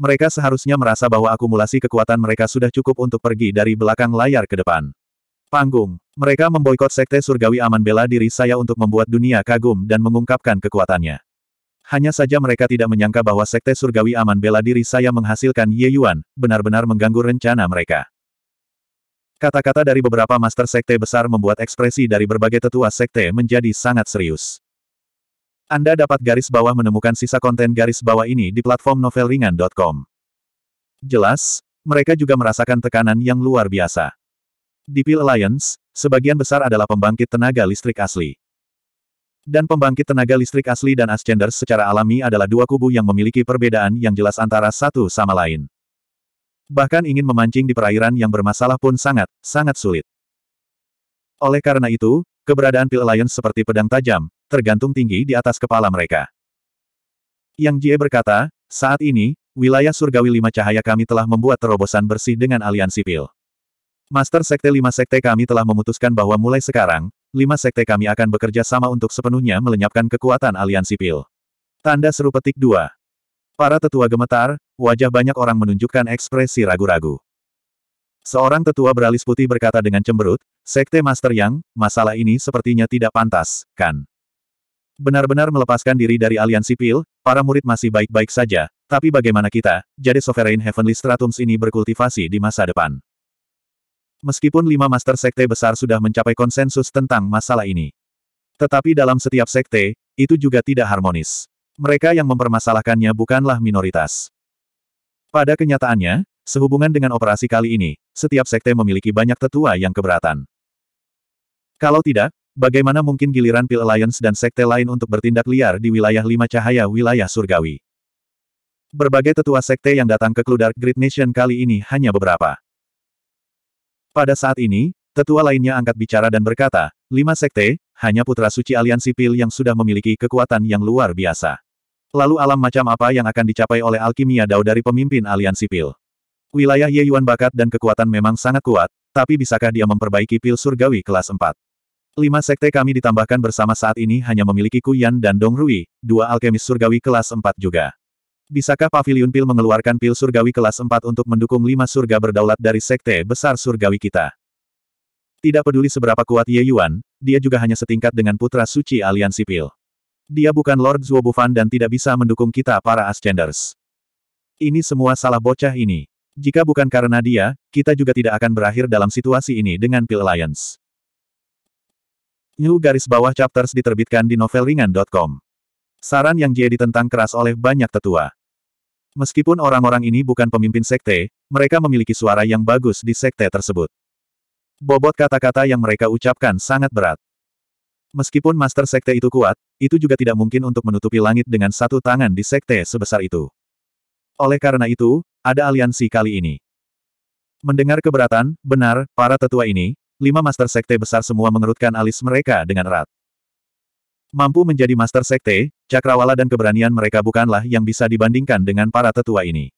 Mereka seharusnya merasa bahwa akumulasi kekuatan mereka sudah cukup untuk pergi dari belakang layar ke depan. Panggung. Mereka memboikot Sekte Surgawi Aman bela diri saya untuk membuat dunia kagum dan mengungkapkan kekuatannya. Hanya saja mereka tidak menyangka bahwa Sekte Surgawi Aman bela diri saya menghasilkan Ye Yuan, benar-benar mengganggu rencana mereka. Kata-kata dari beberapa master sekte besar membuat ekspresi dari berbagai tetua sekte menjadi sangat serius. Anda dapat garis bawah menemukan sisa konten garis bawah ini di platform novelringan.com. Jelas, mereka juga merasakan tekanan yang luar biasa. Di Peel Alliance, sebagian besar adalah pembangkit tenaga listrik asli. Dan pembangkit tenaga listrik asli dan Ascenders secara alami adalah dua kubu yang memiliki perbedaan yang jelas antara satu sama lain. Bahkan ingin memancing di perairan yang bermasalah pun sangat, sangat sulit. Oleh karena itu, keberadaan Peel Alliance seperti pedang tajam, tergantung tinggi di atas kepala mereka. Yang Jie berkata, saat ini, wilayah surgawi lima cahaya kami telah membuat terobosan bersih dengan aliansi Pil. Master Sekte lima Sekte kami telah memutuskan bahwa mulai sekarang, lima Sekte kami akan bekerja sama untuk sepenuhnya melenyapkan kekuatan aliansi pil. Tanda seru petik 2. Para tetua gemetar, wajah banyak orang menunjukkan ekspresi ragu-ragu. Seorang tetua beralis putih berkata dengan cemberut, Sekte Master Yang, masalah ini sepertinya tidak pantas, kan? Benar-benar melepaskan diri dari aliansi pil, para murid masih baik-baik saja, tapi bagaimana kita, jadi Sovereign Heavenly Stratums ini berkultivasi di masa depan? Meskipun lima master sekte besar sudah mencapai konsensus tentang masalah ini. Tetapi dalam setiap sekte, itu juga tidak harmonis. Mereka yang mempermasalahkannya bukanlah minoritas. Pada kenyataannya, sehubungan dengan operasi kali ini, setiap sekte memiliki banyak tetua yang keberatan. Kalau tidak, bagaimana mungkin giliran Pil Alliance dan sekte lain untuk bertindak liar di wilayah lima cahaya wilayah surgawi? Berbagai tetua sekte yang datang ke Kludark Great Nation kali ini hanya beberapa. Pada saat ini, tetua lainnya angkat bicara dan berkata, lima sekte, hanya putra suci aliansi pil yang sudah memiliki kekuatan yang luar biasa. Lalu alam macam apa yang akan dicapai oleh alkimia dao dari pemimpin aliansi pil? Wilayah Ye Yuan bakat dan kekuatan memang sangat kuat, tapi bisakah dia memperbaiki pil surgawi kelas 4? Lima sekte kami ditambahkan bersama saat ini hanya memiliki Kuyan dan Dong Rui, dua alkemis surgawi kelas 4 juga. Bisakah Pavilion Pil mengeluarkan pil surgawi kelas 4 untuk mendukung lima surga berdaulat dari sekte besar surgawi kita? Tidak peduli seberapa kuat Ye Yuan, dia juga hanya setingkat dengan putra suci aliansi pil. Dia bukan Lord Zuobufan dan tidak bisa mendukung kita para Ascenders. Ini semua salah bocah ini. Jika bukan karena dia, kita juga tidak akan berakhir dalam situasi ini dengan Pil Alliance. New garis bawah chapters diterbitkan di novelringan.com. Saran yang jadi tentang keras oleh banyak tetua. Meskipun orang-orang ini bukan pemimpin sekte, mereka memiliki suara yang bagus di sekte tersebut. Bobot kata-kata yang mereka ucapkan sangat berat. Meskipun master sekte itu kuat, itu juga tidak mungkin untuk menutupi langit dengan satu tangan di sekte sebesar itu. Oleh karena itu, ada aliansi kali ini. Mendengar keberatan, benar, para tetua ini, lima master sekte besar semua mengerutkan alis mereka dengan erat. Mampu menjadi master sekte, cakrawala dan keberanian mereka bukanlah yang bisa dibandingkan dengan para tetua ini.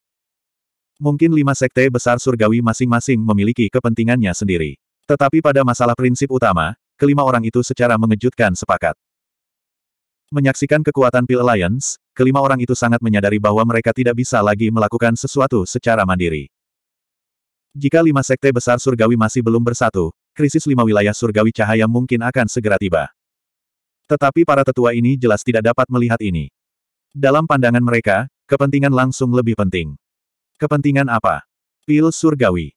Mungkin lima sekte besar surgawi masing-masing memiliki kepentingannya sendiri. Tetapi pada masalah prinsip utama, kelima orang itu secara mengejutkan sepakat. Menyaksikan kekuatan Pil Alliance, kelima orang itu sangat menyadari bahwa mereka tidak bisa lagi melakukan sesuatu secara mandiri. Jika lima sekte besar surgawi masih belum bersatu, krisis lima wilayah surgawi cahaya mungkin akan segera tiba. Tetapi para tetua ini jelas tidak dapat melihat ini. Dalam pandangan mereka, kepentingan langsung lebih penting. Kepentingan apa? Pil surgawi.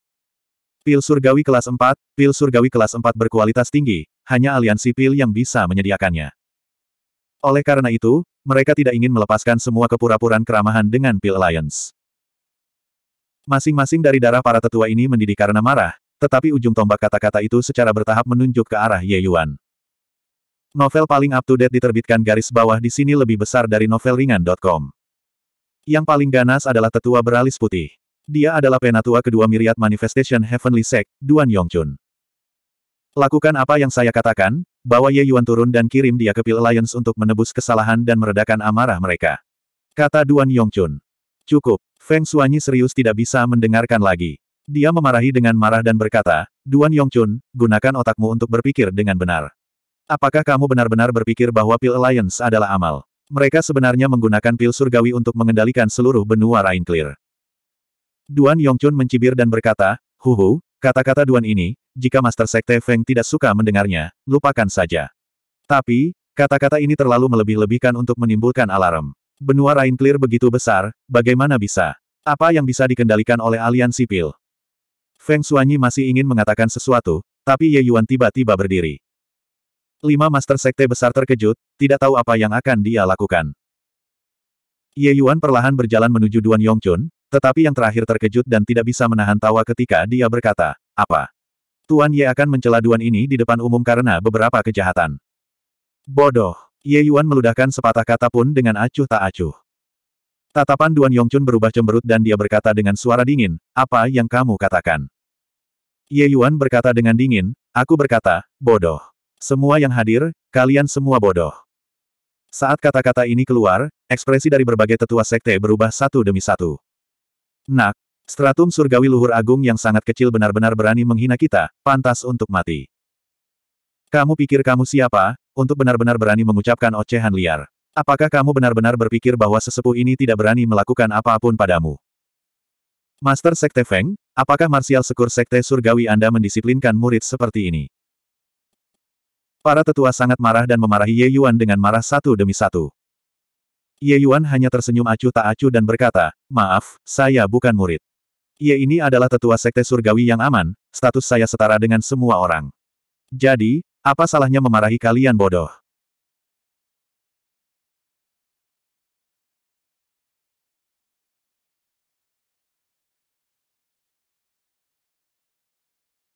Pil surgawi kelas 4, pil surgawi kelas 4 berkualitas tinggi, hanya aliansi pil yang bisa menyediakannya. Oleh karena itu, mereka tidak ingin melepaskan semua kepura-puraan keramahan dengan Pil Alliance. Masing-masing dari darah para tetua ini mendidih karena marah, tetapi ujung tombak kata-kata itu secara bertahap menunjuk ke arah Ye Yuan. Novel paling up-to-date diterbitkan garis bawah di sini lebih besar dari novel ringan.com. Yang paling ganas adalah tetua beralis putih. Dia adalah penatua kedua miriat Manifestation Heavenly Sect, Duan Yongchun. Lakukan apa yang saya katakan, bawa Ye Yuan turun dan kirim dia ke Pil Alliance untuk menebus kesalahan dan meredakan amarah mereka. Kata Duan Yongchun. Cukup, Feng Suanyi serius tidak bisa mendengarkan lagi. Dia memarahi dengan marah dan berkata, Duan Yongchun, gunakan otakmu untuk berpikir dengan benar. Apakah kamu benar-benar berpikir bahwa Pil Alliance adalah amal? Mereka sebenarnya menggunakan pil surgawi untuk mengendalikan seluruh benua Rain Clear. Duan Yongchun mencibir dan berkata, Huhu, kata-kata Duan ini, jika Master Sekte Feng tidak suka mendengarnya, lupakan saja. Tapi, kata-kata ini terlalu melebih-lebihkan untuk menimbulkan alarm. Benua Rain Clear begitu besar, bagaimana bisa? Apa yang bisa dikendalikan oleh aliansi pil? Feng Suanyi masih ingin mengatakan sesuatu, tapi Ye Yuan tiba-tiba berdiri. Lima Master Sekte besar terkejut, tidak tahu apa yang akan dia lakukan. Ye Yuan perlahan berjalan menuju Duan Yongchun, tetapi yang terakhir terkejut dan tidak bisa menahan tawa ketika dia berkata, apa? Tuan Ye akan mencela Duan ini di depan umum karena beberapa kejahatan. Bodoh. Ye Yuan meludahkan sepatah kata pun dengan acuh tak acuh. Tatapan Duan Yongchun berubah cemberut dan dia berkata dengan suara dingin, apa yang kamu katakan? Ye Yuan berkata dengan dingin, aku berkata, bodoh. Semua yang hadir, kalian semua bodoh. Saat kata-kata ini keluar, ekspresi dari berbagai tetua sekte berubah satu demi satu. Nak, stratum surgawi luhur agung yang sangat kecil benar-benar berani menghina kita, pantas untuk mati. Kamu pikir kamu siapa, untuk benar-benar berani mengucapkan ocehan liar. Apakah kamu benar-benar berpikir bahwa sesepuh ini tidak berani melakukan apapun padamu? Master Sekte Feng, apakah marsial sekur Sekte Surgawi Anda mendisiplinkan murid seperti ini? Para tetua sangat marah dan memarahi Ye Yuan dengan marah satu demi satu. Ye Yuan hanya tersenyum acuh tak acuh dan berkata, Maaf, saya bukan murid. Ye ini adalah tetua sekte surgawi yang aman, status saya setara dengan semua orang. Jadi, apa salahnya memarahi kalian bodoh?